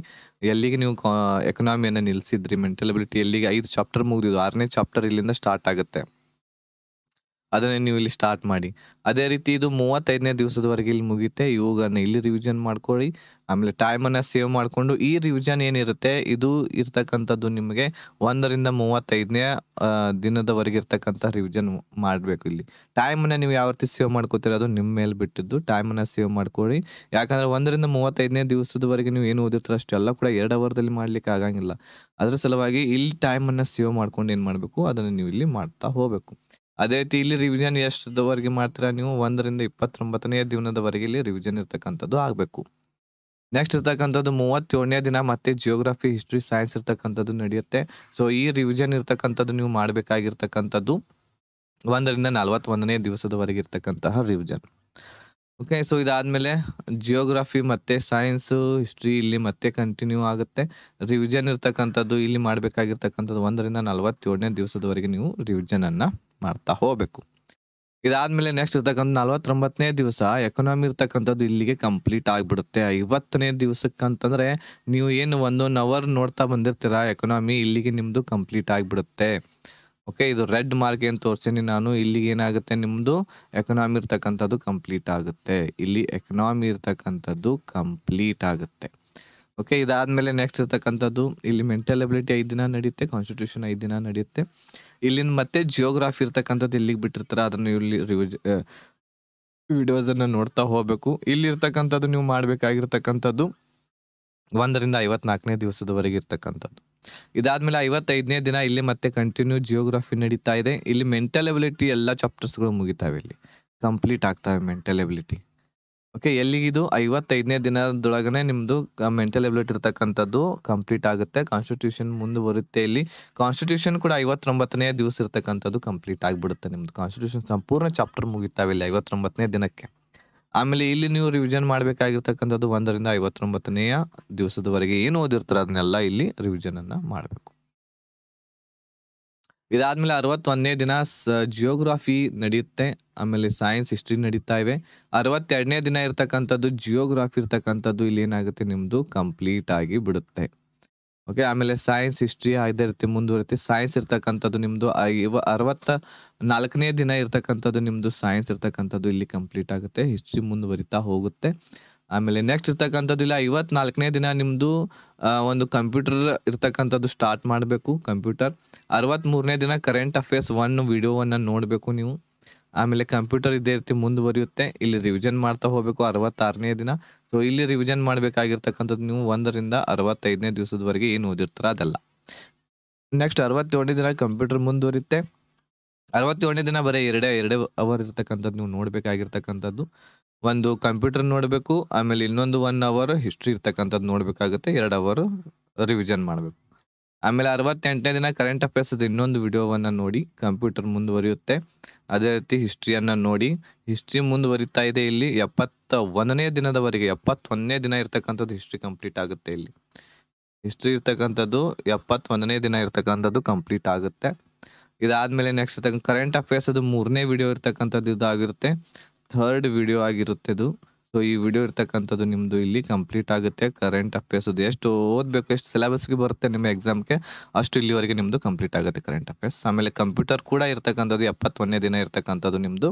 ಎಲ್ಲಿಗೆ ನೀವು ಕಾ ಎಕನಾಮಿಯನ್ನು ನಿಲ್ಲಿಸಿದ್ರಿ ಮೆಂಟಲ್ ಎಬಿಲಿಟಿ ಎಲ್ಲಿಗೆ ಐದು ಚಾಪ್ಟರ್ ಮುಗಿದಿದ್ದು ಆರನೇ ಚಾಪ್ಟರ್ ಇಲ್ಲಿಂದ ಸ್ಟಾರ್ಟ್ ಆಗುತ್ತೆ ಅದನ್ನೇ ನೀವು ಇಲ್ಲಿ ಸ್ಟಾರ್ಟ್ ಮಾಡಿ ಅದೇ ರೀತಿ ಇದು ಮೂವತ್ತೈದನೇ ದಿವಸದವರೆಗೆ ಇಲ್ಲಿ ಮುಗಿತೆ ಇವುಗಳನ್ನ ಇಲ್ಲಿ ರಿವಿಷನ್ ಮಾಡ್ಕೊಳ್ಳಿ ಆಮೇಲೆ ಟೈಮನ್ನು ಸೇವ್ ಮಾಡಿಕೊಂಡು ಈ ರಿವಿಷನ್ ಏನಿರುತ್ತೆ ಇದು ಇರ್ತಕ್ಕಂಥದ್ದು ನಿಮಗೆ ಒಂದರಿಂದ ಮೂವತ್ತೈದನೇ ದಿನದವರೆಗೆ ಇರ್ತಕ್ಕಂಥ ರಿವಿಷನ್ ಮಾಡಬೇಕು ಇಲ್ಲಿ ಟೈಮನ್ನು ನೀವು ಯಾವ ರೀತಿ ಸೇವ್ ಮಾಡ್ಕೋತೀರ ಅದು ನಿಮ್ಮ ಮೇಲೆ ಬಿಟ್ಟಿದ್ದು ಟೈಮನ್ನು ಸೇವ್ ಮಾಡ್ಕೊಳ್ಳಿ ಯಾಕಂದರೆ ಒಂದರಿಂದ ಮೂವತ್ತೈದನೇ ದಿವಸದವರೆಗೆ ನೀವು ಏನು ಓದಿರ್ತೀರ ಅಷ್ಟೆಲ್ಲ ಕೂಡ ಎರಡು ಅವರ್ದಲ್ಲಿ ಮಾಡಲಿಕ್ಕೆ ಆಗಂಗಿಲ್ಲ ಅದರ ಸಲುವಾಗಿ ಇಲ್ಲಿ ಟೈಮನ್ನು ಸೇವ್ ಮಾಡ್ಕೊಂಡು ಏನು ಮಾಡಬೇಕು ಅದನ್ನು ನೀವು ಇಲ್ಲಿ ಮಾಡ್ತಾ ಹೋಗಬೇಕು ಅದೇ ರೀತಿ ಇಲ್ಲಿ ರಿವಿಷನ್ ಎಷ್ಟವರೆಗೆ ಮಾಡ್ತೀರಾ ನೀವು ಒಂದರಿಂದ ಇಪ್ಪತ್ತೊಂಬತ್ತನೆಯ ದಿನದವರೆಗೆ ಇಲ್ಲಿ ರಿವಿಷನ್ ಇರ್ತಕ್ಕಂಥದ್ದು ಆಗಬೇಕು ನೆಕ್ಸ್ಟ್ ಇರ್ತಕ್ಕಂಥದ್ದು ಮೂವತ್ತೇಳನೇ ದಿನ ಮತ್ತೆ ಜಿಯೋಗ್ರಫಿ ಹಿಸ್ಟ್ರಿ ಸೈನ್ಸ್ ಇರ್ತಕ್ಕಂಥದ್ದು ನಡೆಯುತ್ತೆ ಸೊ ಈ ರಿವಿಷನ್ ಇರ್ತಕ್ಕಂಥದ್ದು ನೀವು ಮಾಡಬೇಕಾಗಿರ್ತಕ್ಕಂಥದ್ದು ಒಂದರಿಂದ ನಲವತ್ತೊಂದನೇ ದಿವಸದವರೆಗೆ ಇರ್ತಕ್ಕಂತಹ ರಿವಿಷನ್ ಓಕೆ ಸೊ ಇದಾದಮೇಲೆ ಜಿಯೋಗ್ರಫಿ ಮತ್ತು ಸೈನ್ಸು ಹಿಸ್ಟ್ರಿ ಇಲ್ಲಿ ಮತ್ತೆ ಕಂಟಿನ್ಯೂ ಆಗುತ್ತೆ ರಿವಿಷನ್ ಇರ್ತಕ್ಕಂಥದ್ದು ಇಲ್ಲಿ ಮಾಡಬೇಕಾಗಿರ್ತಕ್ಕಂಥದ್ದು ಒಂದರಿಂದ ನಲವತ್ತೇಳನೇ ದಿವಸದವರೆಗೆ ನೀವು ರಿವಿಷನನ್ನು ಮಾಡ್ತಾ ಹೋಗಬೇಕು ಇದಾದಮೇಲೆ ನೆಕ್ಸ್ಟ್ ಇರ್ತಕ್ಕಂಥ ನಲವತ್ತೊಂಬತ್ತನೇ ದಿವಸ ಎಕನಾಮಿ ಇರ್ತಕ್ಕಂಥದ್ದು ಇಲ್ಲಿಗೆ ಕಂಪ್ಲೀಟ್ ಆಗಿಬಿಡುತ್ತೆ ಐವತ್ತನೇ ದಿವಸಕ್ಕಂತಂದರೆ ನೀವು ಏನು ಒಂದೊಂದು ಅವರ್ ನೋಡ್ತಾ ಬಂದಿರ್ತೀರಾ ಎಕನಾಮಿ ಇಲ್ಲಿಗೆ ನಿಮ್ಮದು ಕಂಪ್ಲೀಟ್ ಆಗಿಬಿಡುತ್ತೆ ಓಕೆ ಇದು ರೆಡ್ ಮಾರ್ಕ್ ಏನು ತೋರಿಸೀನಿ ನಾನು ಇಲ್ಲಿಗೆ ಏನಾಗುತ್ತೆ ನಿಮ್ಮದು ಎಕನಾಮಿ ಇರ್ತಕ್ಕಂಥದ್ದು ಕಂಪ್ಲೀಟ್ ಆಗುತ್ತೆ ಇಲ್ಲಿ ಎಕನಾಮಿ ಇರ್ತಕ್ಕಂಥದ್ದು ಕಂಪ್ಲೀಟ್ ಆಗುತ್ತೆ ಓಕೆ ಇದಾದಮೇಲೆ ನೆಕ್ಸ್ಟ್ ಇರ್ತಕ್ಕಂಥದ್ದು ಇಲ್ಲಿ ಮೆಂಟಲ್ ಅಬಿಲಿಟಿ ಐದು ದಿನ ನಡೆಯುತ್ತೆ ಕಾನ್ಸ್ಟಿಟ್ಯೂಷನ್ ಐದು ದಿನ ನಡೆಯುತ್ತೆ ಇಲ್ಲಿಂದ ಮತ್ತೆ ಜಿಯೋಗ್ರಾಫಿ ಇರ್ತಕ್ಕಂಥದ್ದು ಇಲ್ಲಿಗೆ ಬಿಟ್ಟಿರ್ತಾರೆ ಅದನ್ನು ಇಲ್ಲಿ ರಿವಿಜ್ ವಿಡಿಯೋಸನ್ನು ನೋಡ್ತಾ ಹೋಗಬೇಕು ಇಲ್ಲಿರ್ತಕ್ಕಂಥದ್ದು ನೀವು ಮಾಡಬೇಕಾಗಿರ್ತಕ್ಕಂಥದ್ದು ಒಂದರಿಂದ ಐವತ್ನಾಲ್ಕನೇ ದಿವಸದವರೆಗೆ ಇರ್ತಕ್ಕಂಥದ್ದು ಇದಾದ್ಮೇಲೆ ಐವತ್ತೈದನೇ ದಿನ ಇಲ್ಲಿ ಮತ್ತೆ ಕಂಟಿನ್ಯೂ ಜಿಯೋಗ್ರಫಿ ನಡೀತಾ ಇದೆ ಇಲ್ಲಿ ಮೆಂಟಲ್ ಎಬಿಲಿಟಿ ಎಲ್ಲ ಚಾಪ್ಟರ್ಸ್ಗಳು ಮುಗಿತಾವೆ ಇಲ್ಲಿ ಕಂಪ್ಲೀಟ್ ಆಗ್ತಾವೆ ಮೆಂಟಲ್ ಎಬಿಲಿಟಿ ಓಕೆ ಎಲ್ಲಿಗಿದು ಇದು ಐವತ್ತೈದನೇ ದಿನದೊಳಗನೆ ನಿಮ್ಮದು ಮೆಂಟಲ್ ಎಬಿಲಿಟಿ ಇರ್ತಕ್ಕಂಥದ್ದು ಕಂಪ್ಲೀಟ್ ಆಗುತ್ತೆ ಕಾನ್ಸ್ಟಿಟ್ಯೂಷನ್ ಮುಂದೆ ಬರುತ್ತೆ ಇಲ್ಲಿ ಕಾನ್ಸ್ಟಿಟ್ಯೂಷನ್ ಕೂಡ ಐವತ್ತೊಂಬತ್ತನೇ ದಿವಸ ಇರ್ತಕ್ಕಂಥದ್ದು ಕಂಪ್ಲೀಟ್ ಆಗಿಬಿಡುತ್ತೆ ನಿಮ್ಮದು ಕಾನ್ಸ್ಟಿಟ್ಯೂಷನ್ ಸಂಪೂರ್ಣ ಚಾಪ್ಟರ್ ಮುಗಿತಾವೆ ಇಲ್ಲಿ ಐವತ್ತೊಂಬತ್ತನೇ ದಿನಕ್ಕೆ ಆಮೇಲೆ ಇಲ್ಲಿ ನೀವು ರಿವಿಷನ್ ಮಾಡಬೇಕಾಗಿರ್ತಕ್ಕಂಥದ್ದು ಒಂದರಿಂದ ಐವತ್ತೊಂಬತ್ತನೆಯ ದಿವಸದವರೆಗೆ ಏನು ಓದಿರ್ತಾರೆ ಅದನ್ನೆಲ್ಲ ಇಲ್ಲಿ ರಿವಿಷನ್ ಅನ್ನ ಮಾಡಬೇಕು ಇದಾದ್ಮೇಲೆ ಅರವತ್ತೊಂದನೇ ದಿನ ಜಿಯೋಗ್ರಾಫಿ ನಡೆಯುತ್ತೆ ಆಮೇಲೆ ಸೈನ್ಸ್ ಹಿಸ್ಟ್ರಿ ನಡೀತಾ ಇವೆ ಅರವತ್ತೆರಡನೇ ದಿನ ಇರ್ತಕ್ಕಂಥದ್ದು ಜಿಯೋಗ್ರಫಿ ಇರ್ತಕ್ಕಂಥದ್ದು ಇಲ್ಲಿ ಏನಾಗುತ್ತೆ ನಿಮ್ಮದು ಕಂಪ್ಲೀಟ್ ಆಗಿ ಬಿಡುತ್ತೆ ಓಕೆ ಆಮೇಲೆ ಸೈನ್ಸ್ ಹಿಸ್ಟ್ರಿ ಇದೇ ಇರುತ್ತೆ ಮುಂದುವರಿತಿ ಸೈನ್ಸ್ ಇರ್ತಕ್ಕಂಥದ್ದು ನಿಮ್ಮದು ಇವ ಅರವತ್ತ ನಾಲ್ಕನೇ ದಿನ ಇರ್ತಕ್ಕಂಥದ್ದು ನಿಮ್ಮದು ಸೈನ್ಸ್ ಇರ್ತಕ್ಕಂಥದ್ದು ಇಲ್ಲಿ ಕಂಪ್ಲೀಟ್ ಆಗುತ್ತೆ ಹಿಸ್ಟ್ರಿ ಮುಂದುವರಿತಾ ಹೋಗುತ್ತೆ ಆಮೇಲೆ ನೆಕ್ಸ್ಟ್ ಇರ್ತಕ್ಕಂಥದ್ದು ಇಲ್ಲ ಐವತ್ನಾಲ್ಕನೇ ದಿನ ನಿಮ್ಮದು ಒಂದು ಕಂಪ್ಯೂಟರ್ ಇರ್ತಕ್ಕಂಥದ್ದು ಸ್ಟಾರ್ಟ್ ಮಾಡಬೇಕು ಕಂಪ್ಯೂಟರ್ ಮೂರನೇ ದಿನ ಕರೆಂಟ್ ಅಫೇರ್ಸ್ ಒನ್ ವಿಡಿಯೋವನ್ನು ನೋಡಬೇಕು ನೀವು ಆಮೇಲೆ ಕಂಪ್ಯೂಟರ್ ಇದೇ ರೀತಿ ಮುಂದುವರಿಯುತ್ತೆ ಇಲ್ಲಿ ರಿವಿಷನ್ ಮಾಡ್ತಾ ಹೋಗಬೇಕು ಅರವತ್ತಾರನೇ ದಿನ ಸೊ ಇಲ್ಲಿ ರಿವಿಷನ್ ಮಾಡಬೇಕಾಗಿರ್ತಕ್ಕಂಥದ್ದು ನೀವು ಒಂದರಿಂದ ಅರವತ್ತೈದನೇ ದಿವಸದವರೆಗೆ ಏನು ಓದಿರ್ತಾರ ಅದೆಲ್ಲ ನೆಕ್ಸ್ಟ್ ಅರವತ್ತೇಳನೇ ದಿನ ಕಂಪ್ಯೂಟರ್ ಮುಂದುವರಿಯುತ್ತೆ ಅರವತ್ತೇಳನೇ ದಿನ ಬರೀ ಎರಡೇ ಎರಡೇ ಅವರ್ ಇರ್ತಕ್ಕಂಥದ್ದು ನೀವು ನೋಡಬೇಕಾಗಿರ್ತಕ್ಕಂಥದ್ದು ಒಂದು ಕಂಪ್ಯೂಟರ್ ನೋಡಬೇಕು ಆಮೇಲೆ ಇನ್ನೊಂದು ಒನ್ ಅವರ್ ಹಿಸ್ಟ್ರಿ ಇರ್ತಕ್ಕಂಥದ್ದು ನೋಡಬೇಕಾಗುತ್ತೆ ಎರಡು ಅವರು ರಿವಿಷನ್ ಮಾಡಬೇಕು ಆಮೇಲೆ ಅರವತ್ತೆಂಟನೇ ದಿನ ಕರೆಂಟ್ ಅಫೇರ್ಸ್ ಇನ್ನೊಂದು ವಿಡಿಯೋವನ್ನು ನೋಡಿ ಕಂಪ್ಯೂಟರ್ ಮುಂದುವರಿಯುತ್ತೆ ಅದೇ ರೀತಿ ಹಿಸ್ಟ್ರಿಯನ್ನು ನೋಡಿ ಹಿಸ್ಟ್ರಿ ಮುಂದುವರಿತಾ ಇದೆ ಇಲ್ಲಿ ಎಪ್ಪತ್ತ ಒಂದನೇ ದಿನದವರೆಗೆ ಎಪ್ಪತ್ತೊಂದನೇ ದಿನ ಇರತಕ್ಕಂಥದ್ದು ಹಿಸ್ಟ್ರಿ ಕಂಪ್ಲೀಟ್ ಆಗುತ್ತೆ ಇಲ್ಲಿ ಹಿಸ್ಟ್ರಿ ಇರ್ತಕ್ಕಂಥದ್ದು ಎಪ್ಪತ್ತೊಂದನೇ ದಿನ ಇರತಕ್ಕಂಥದ್ದು ಕಂಪ್ಲೀಟ್ ಆಗುತ್ತೆ ಇದಾದಮೇಲೆ ನೆಕ್ಸ್ಟ್ ಕರೆಂಟ್ ಅಫೇರ್ಸ್ ಅದು ಮೂರನೇ ವಿಡಿಯೋ ಇರ್ತಕ್ಕಂಥದ್ದು ಇದಾಗಿರುತ್ತೆ ಥರ್ಡ್ ವಿಡಿಯೋ ಆಗಿರುತ್ತೆ ಅದು ಸೊ ಈ ವಿಡಿಯೋ ಇರ್ತಕ್ಕಂಥದ್ದು ನಿಮ್ಮದು ಇಲ್ಲಿ ಕಂಪ್ಲೀಟ್ ಆಗುತ್ತೆ ಕರೆಂಟ್ ಅಫೇರ್ಸ್ ಎಷ್ಟು ಓದಬೇಕು ಎಷ್ಟು ಸಿಲೆಬಸ್ಗೆ ಬರುತ್ತೆ ನಿಮ್ಮ ಎಕ್ಸಾಮ್ಗೆ ಅಷ್ಟು ಇಲ್ಲಿವರೆಗೆ ನಿಮ್ಮದು ಕಂಪ್ಲೀಟ್ ಆಗುತ್ತೆ ಕರೆಂಟ್ ಅಫೇರ್ಸ್ ಆಮೇಲೆ ಕಂಪ್ಯೂಟರ್ ಕೂಡ ಇರ್ತಕ್ಕಂಥದ್ದು ಎಪ್ಪತ್ತೊಂದನೇ ದಿನ ಇರ್ತಕ್ಕಂಥದ್ದು ನಿಮ್ಮದು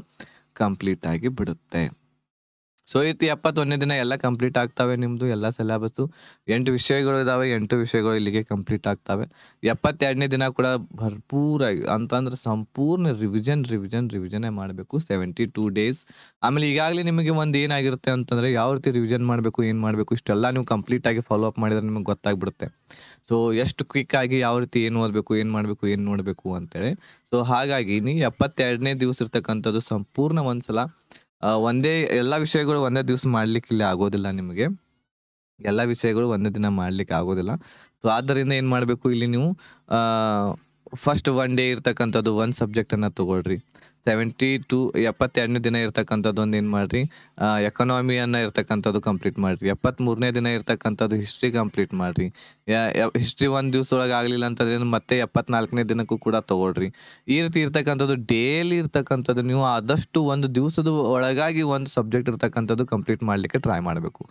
ಕಂಪ್ಲೀಟ್ ಆಗಿ ಬಿಡುತ್ತೆ ಸೊ ಈ ಎಪ್ಪತ್ತೊಂದನೇ ದಿನ ಎಲ್ಲ ಕಂಪ್ಲೀಟ್ ಆಗ್ತವೆ ನಿಮ್ಮದು ಎಲ್ಲ ಸಿಲೆಬಸ್ಸು ಎಂಟು ವಿಷಯಗಳು ಇದಾವೆ ಎಂಟು ವಿಷಯಗಳು ಇಲ್ಲಿಗೆ ಕಂಪ್ಲೀಟ್ ಆಗ್ತವೆ ಎಪ್ಪತ್ತೆರಡನೇ ದಿನ ಕೂಡ ಭರ್ಪೂರ ಅಂತಂದ್ರೆ ಸಂಪೂರ್ಣ ರಿವಿಷನ್ ರಿವಿಷನ್ ರಿವಿಷನೇ ಮಾಡಬೇಕು ಸೆವೆಂಟಿ ಟೂ ಡೇಸ್ ಆಮೇಲೆ ಈಗಾಗಲೇ ನಿಮಗೆ ಒಂದು ಏನಾಗಿರುತ್ತೆ ಅಂತಂದರೆ ಯಾವ ರೀತಿ ರಿವಿಷನ್ ಮಾಡಬೇಕು ಏನು ಮಾಡಬೇಕು ಇಷ್ಟೆಲ್ಲ ನೀವು ಕಂಪ್ಲೀಟಾಗಿ ಫಾಲೋ ಅಪ್ ಮಾಡಿದ್ರೆ ನಿಮಗೆ ಗೊತ್ತಾಗ್ಬಿಡುತ್ತೆ ಸೊ ಎಷ್ಟು ಕ್ವಿಕ್ಕಾಗಿ ಯಾವ ರೀತಿ ಏನು ಓದಬೇಕು ಏನು ಮಾಡಬೇಕು ಏನು ನೋಡಬೇಕು ಅಂತೇಳಿ ಸೊ ಹಾಗಾಗಿ ನೀವು ಎಪ್ಪತ್ತೆರಡನೇ ದಿವಸ ಇರ್ತಕ್ಕಂಥದ್ದು ಸಂಪೂರ್ಣ ಒಂದ್ಸಲ ಒಂದೇ ಎಲ್ಲ ವಿಷಯಗಳು ಒಂದೇ ದಿವಸ ಮಾಡ್ಲಿಕ್ಕೆ ಆಗೋದಿಲ್ಲ ನಿಮಗೆ ಎಲ್ಲ ವಿಷಯಗಳು ಒಂದೇ ದಿನ ಮಾಡ್ಲಿಕ್ಕೆ ಆಗೋದಿಲ್ಲ ಸೊ ಆದ್ದರಿಂದ ಏನು ಮಾಡಬೇಕು ಇಲ್ಲಿ ನೀವು ಫಸ್ಟ್ ಒನ್ ಡೇ ಇರ್ತಕ್ಕಂಥದ್ದು ಒಂದು ಸಬ್ಜೆಕ್ಟನ್ನು ತಗೊಳ್ರಿ ಸೆವೆಂಟಿ ಟು ಎಪ್ಪತ್ತೆರಡನೇ ದಿನ ಇರ್ತಕ್ಕಂಥದ್ದು ಒಂದು ಏನು ಮಾಡಿರಿ ಎಕನಾಮಿಯನ್ನು ಇರ್ತಕ್ಕಂಥದ್ದು ಕಂಪ್ಲೀಟ್ ಮಾಡಿರಿ ಎಪ್ಪತ್ತ್ಮೂರನೇ ದಿನ ಇರ್ತಕ್ಕಂಥದ್ದು ಹಿಸ್ಟ್ರಿ ಕಂಪ್ಲೀಟ್ ಮಾಡಿರಿ ಹಿಸ್ಟ್ರಿ ಒಂದು ದಿವ್ಸ ಒಳಗ್ ಆಗಲಿಲ್ಲ ಅಂತಂದ್ರೆ ಮತ್ತೆ ಎಪ್ಪತ್ನಾಲ್ಕನೇ ದಿನಕ್ಕೂ ಕೂಡ ತೊಗೊಳ್ರಿ ಈ ರೀತಿ ಇರ್ತಕ್ಕಂಥದ್ದು ಡೇಲಿ ಇರ್ತಕ್ಕಂಥದ್ದು ನೀವು ಆದಷ್ಟು ಒಂದು ದಿವಸದ ಒಳಗಾಗಿ ಒಂದು ಸಬ್ಜೆಕ್ಟ್ ಇರ್ತಕ್ಕಂಥದ್ದು ಕಂಪ್ಲೀಟ್ ಮಾಡಲಿಕ್ಕೆ ಟ್ರೈ ಮಾಡಬೇಕು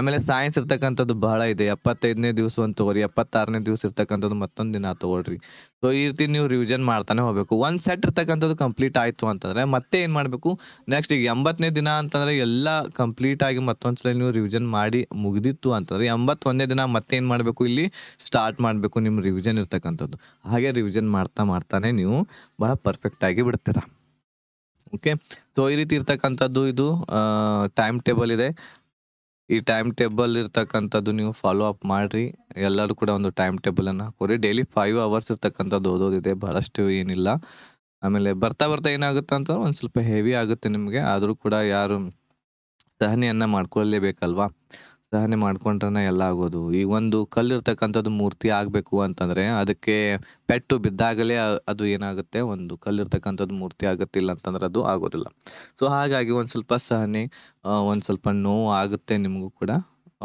ಆಮೇಲೆ ಸೈನ್ಸ್ ಇರ್ತಕ್ಕಂಥದ್ದು ಬಹಳ ಇದೆ ಎಪ್ಪತ್ತೈದನೇ ದಿವಸ ಒಂದು ತೊಗೊರಿ ಎಪ್ಪತ್ತಾರನೇ ದಿವಸ ಇರ್ತಕ್ಕಂಥದ್ದು ಮತ್ತೊಂದು ದಿನ ತಗೊಳ್ರಿ ಸೊ ಈ ರೀತಿ ನೀವು ರಿವಿಷನ್ ಮಾಡ್ತಾನೆ ಹೋಗಬೇಕು ಒಂದು ಸೆಟ್ ಇರ್ತಕ್ಕಂಥದ್ದು ಕಂಪ್ಲೀಟ್ ಆಯ್ತು ಆಯಿತು ಅಂತಂದರೆ ಮತ್ತೆ ಏನು ಮಾಡಬೇಕು ನೆಕ್ಸ್ಟ್ ಈಗ ಎಂಬತ್ತನೇ ದಿನ ಅಂತಂದರೆ ಎಲ್ಲ ಕಂಪ್ಲೀಟ್ ಆಗಿ ಸಲ ನೀವು ರಿವಿಷನ್ ಮಾಡಿ ಮುಗಿದಿತ್ತು ಅಂತಂದರೆ ಎಂಬತ್ತೊಂದನೇ ದಿನ ಮತ್ತೆ ಏನು ಮಾಡಬೇಕು ಇಲ್ಲಿ ಸ್ಟಾರ್ಟ್ ಮಾಡಬೇಕು ನಿಮ್ಮ ರಿವಿಷನ್ ಇರ್ತಕ್ಕಂಥದ್ದು ಹಾಗೆ ರಿವಿಷನ್ ಮಾಡ್ತಾ ಮಾಡ್ತಾನೆ ನೀವು ಭಾಳ ಪರ್ಫೆಕ್ಟಾಗಿ ಬಿಡ್ತೀರ ಓಕೆ ಸೊ ಈ ರೀತಿ ಇರ್ತಕ್ಕಂಥದ್ದು ಇದು ಟೈಮ್ ಟೇಬಲ್ ಇದೆ ಈ ಟೈಮ್ ಟೇಬಲ್ ಇರ್ತಕ್ಕಂಥದ್ದು ನೀವು ಫಾಲೋ ಅಪ್ ಮಾಡಿರಿ ಎಲ್ಲರೂ ಕೂಡ ಒಂದು ಟೈಮ್ ಟೇಬಲನ್ನು ಹಾಕೋರಿ ಡೈಲಿ ಫೈವ್ ಅವರ್ಸ್ ಇರ್ತಕ್ಕಂಥದ್ದು ಓದೋದಿದೆ ಬಹಳಷ್ಟು ಏನಿಲ್ಲ ಆಮೇಲೆ ಬರ್ತಾ ಬರ್ತಾ ಏನಾಗುತ್ತೆ ಅಂತ ಒಂದು ಸ್ವಲ್ಪ ಹೆವಿ ಆಗುತ್ತೆ ನಿಮಗೆ ಆದರೂ ಕೂಡ ಯಾರು ಸಹನೆಯನ್ನ ಮಾಡ್ಕೊಳ್ಳೇಬೇಕಲ್ವಾ ಸಹನೆ ಮಾಡ್ಕೊಂಡ್ರೆ ಎಲ್ಲ ಆಗೋದು ಈ ಒಂದು ಕಲ್ಲಿರ್ತಕ್ಕಂಥದ್ದು ಮೂರ್ತಿ ಆಗಬೇಕು ಅಂತಂದರೆ ಅದಕ್ಕೆ ಪೆಟ್ಟು ಬಿದ್ದಾಗಲೇ ಅದು ಏನಾಗುತ್ತೆ ಒಂದು ಕಲ್ಲಿರ್ತಕ್ಕಂಥದ್ದು ಮೂರ್ತಿ ಆಗುತ್ತಿಲ್ಲ ಅಂತಂದ್ರೆ ಅದು ಆಗೋದಿಲ್ಲ ಸೊ ಹಾಗಾಗಿ ಒಂದು ಸ್ವಲ್ಪ ಸಹನೆ ಒಂದು ಸ್ವಲ್ಪ ನೋವು ಆಗುತ್ತೆ ನಿಮಗೂ ಕೂಡ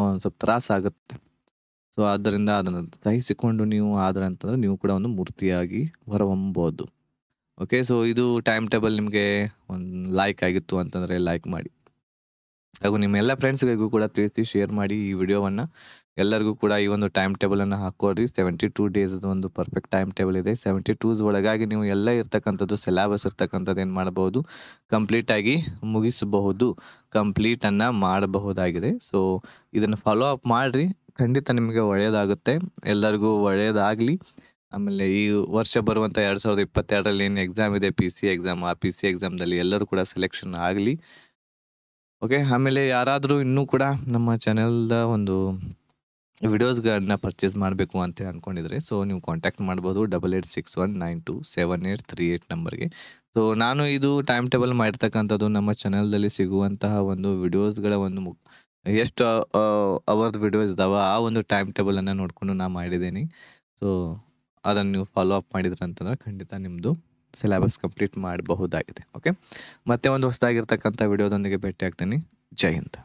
ಒಂದು ಸ್ವಲ್ಪ ತ್ರಾಸ ಆಗುತ್ತೆ ಸೊ ಆದ್ದರಿಂದ ಅದನ್ನು ಸಹಿಸಿಕೊಂಡು ನೀವು ಆದ್ರೆ ಅಂತಂದ್ರೆ ನೀವು ಕೂಡ ಒಂದು ಮೂರ್ತಿಯಾಗಿ ಹೊರಹೊಂಬೋದು ಓಕೆ ಸೊ ಇದು ಟೈಮ್ ಟೇಬಲ್ ನಿಮಗೆ ಒಂದು ಲೈಕ್ ಆಗಿತ್ತು ಅಂತಂದರೆ ಲೈಕ್ ಮಾಡಿ ಹಾಗೂ ನಿಮ್ಮ ಫ್ರೆಂಡ್ಸ್ಗಳಿಗೂ ಕೂಡ ತಿಳಿಸಿ ಶೇರ್ ಮಾಡಿ ಈ ವಿಡಿಯೋವನ್ನು ಎಲ್ಲರಿಗೂ ಕೂಡ ಈ ಒಂದು ಟೈಮ್ ಟೇಬಲನ್ನು ಹಾಕೋರಿ ಸೆವೆಂಟಿ ಟೂ ಡೇಸ್ ಒಂದು ಪರ್ಫೆಕ್ಟ್ ಟೈಮ್ ಟೇಬಲ್ ಇದೆ ಸೆವೆಂಟಿ ಟೂಸ್ ಒಳಗಾಗಿ ನೀವು ಎಲ್ಲ ಇರ್ತಕ್ಕಂಥದ್ದು ಸಿಲೆಬಸ್ ಇರ್ತಕ್ಕಂಥದ್ದು ಏನು ಮಾಡಬಹುದು ಕಂಪ್ಲೀಟಾಗಿ ಮುಗಿಸಬಹುದು ಕಂಪ್ಲೀಟನ್ನು ಮಾಡಬಹುದಾಗಿದೆ ಸೊ ಇದನ್ನು ಫಾಲೋ ಅಪ್ ಮಾಡಿರಿ ಖಂಡಿತ ನಿಮಗೆ ಒಳ್ಳೆಯದಾಗುತ್ತೆ ಎಲ್ಲರಿಗೂ ಒಳ್ಳೆಯದಾಗಲಿ ಆಮೇಲೆ ಈ ವರ್ಷ ಬರುವಂಥ ಎರಡು ಸಾವಿರದ ಇಪ್ಪತ್ತೆರಡರಲ್ಲಿ ಏನು ಎಕ್ಸಾಮ್ ಇದೆ ಪಿ ಸಿ ಎಕ್ಸಾಮ್ ಆ ಪಿ ಸಿ ಎಕ್ಸಾಮ್ದಲ್ಲಿ ಎಲ್ಲರೂ ಕೂಡ ಸೆಲೆಕ್ಷನ್ ಆಗಲಿ ಓಕೆ ಆಮೇಲೆ ಯಾರಾದರೂ ಇನ್ನೂ ಕೂಡ ನಮ್ಮ ಚಾನೆಲ್ದ ಒಂದು ವಿಡಿಯೋಸ್ಗಳನ್ನ ಪರ್ಚೇಸ್ ಮಾಡಬೇಕು ಅಂತ ಅಂದ್ಕೊಂಡಿದ್ರೆ ಸೊ ನೀವು ಕಾಂಟ್ಯಾಕ್ಟ್ ಮಾಡ್ಬೋದು double eight six one nine two seven eight three eight ನಂಬರ್ಗೆ ಸೊ ನಾನು ಇದು ಟೈಮ್ ಟೇಬಲ್ ಮಾಡಿರ್ತಕ್ಕಂಥದ್ದು ನಮ್ಮ ಚಾನೆಲ್ದಲ್ಲಿ ಸಿಗುವಂತಹ ಒಂದು ವಿಡಿಯೋಸ್ಗಳ ಒಂದು ಮುಕ್ ಎಷ್ಟು ಅವರ್ದು ವಿಡಿಯೋಸ್ ಇದಾವೆ ಆ ಒಂದು ಟೈಮ್ ಟೇಬಲನ್ನು ನೋಡಿಕೊಂಡು ನಾನು ಮಾಡಿದ್ದೀನಿ ಸೊ ಅದನ್ನು ನೀವು ಫಾಲೋ ಅಪ್ ಮಾಡಿದ್ರಿ ಅಂತಂದರೆ ಖಂಡಿತ ನಿಮ್ಮದು ಸಿಲೆಬಸ್ ಕಂಪ್ಲೀಟ್ ಮಾಡಬಹುದಾಗಿದೆ ಓಕೆ ಮತ್ತೆ ಒಂದು ಹೊಸದಾಗಿರ್ತಕ್ಕಂಥ ವಿಡಿಯೋದೊಂದಿಗೆ ಭೇಟಿ ಆಗ್ತೀನಿ ಜೈ ಹಿಂದ್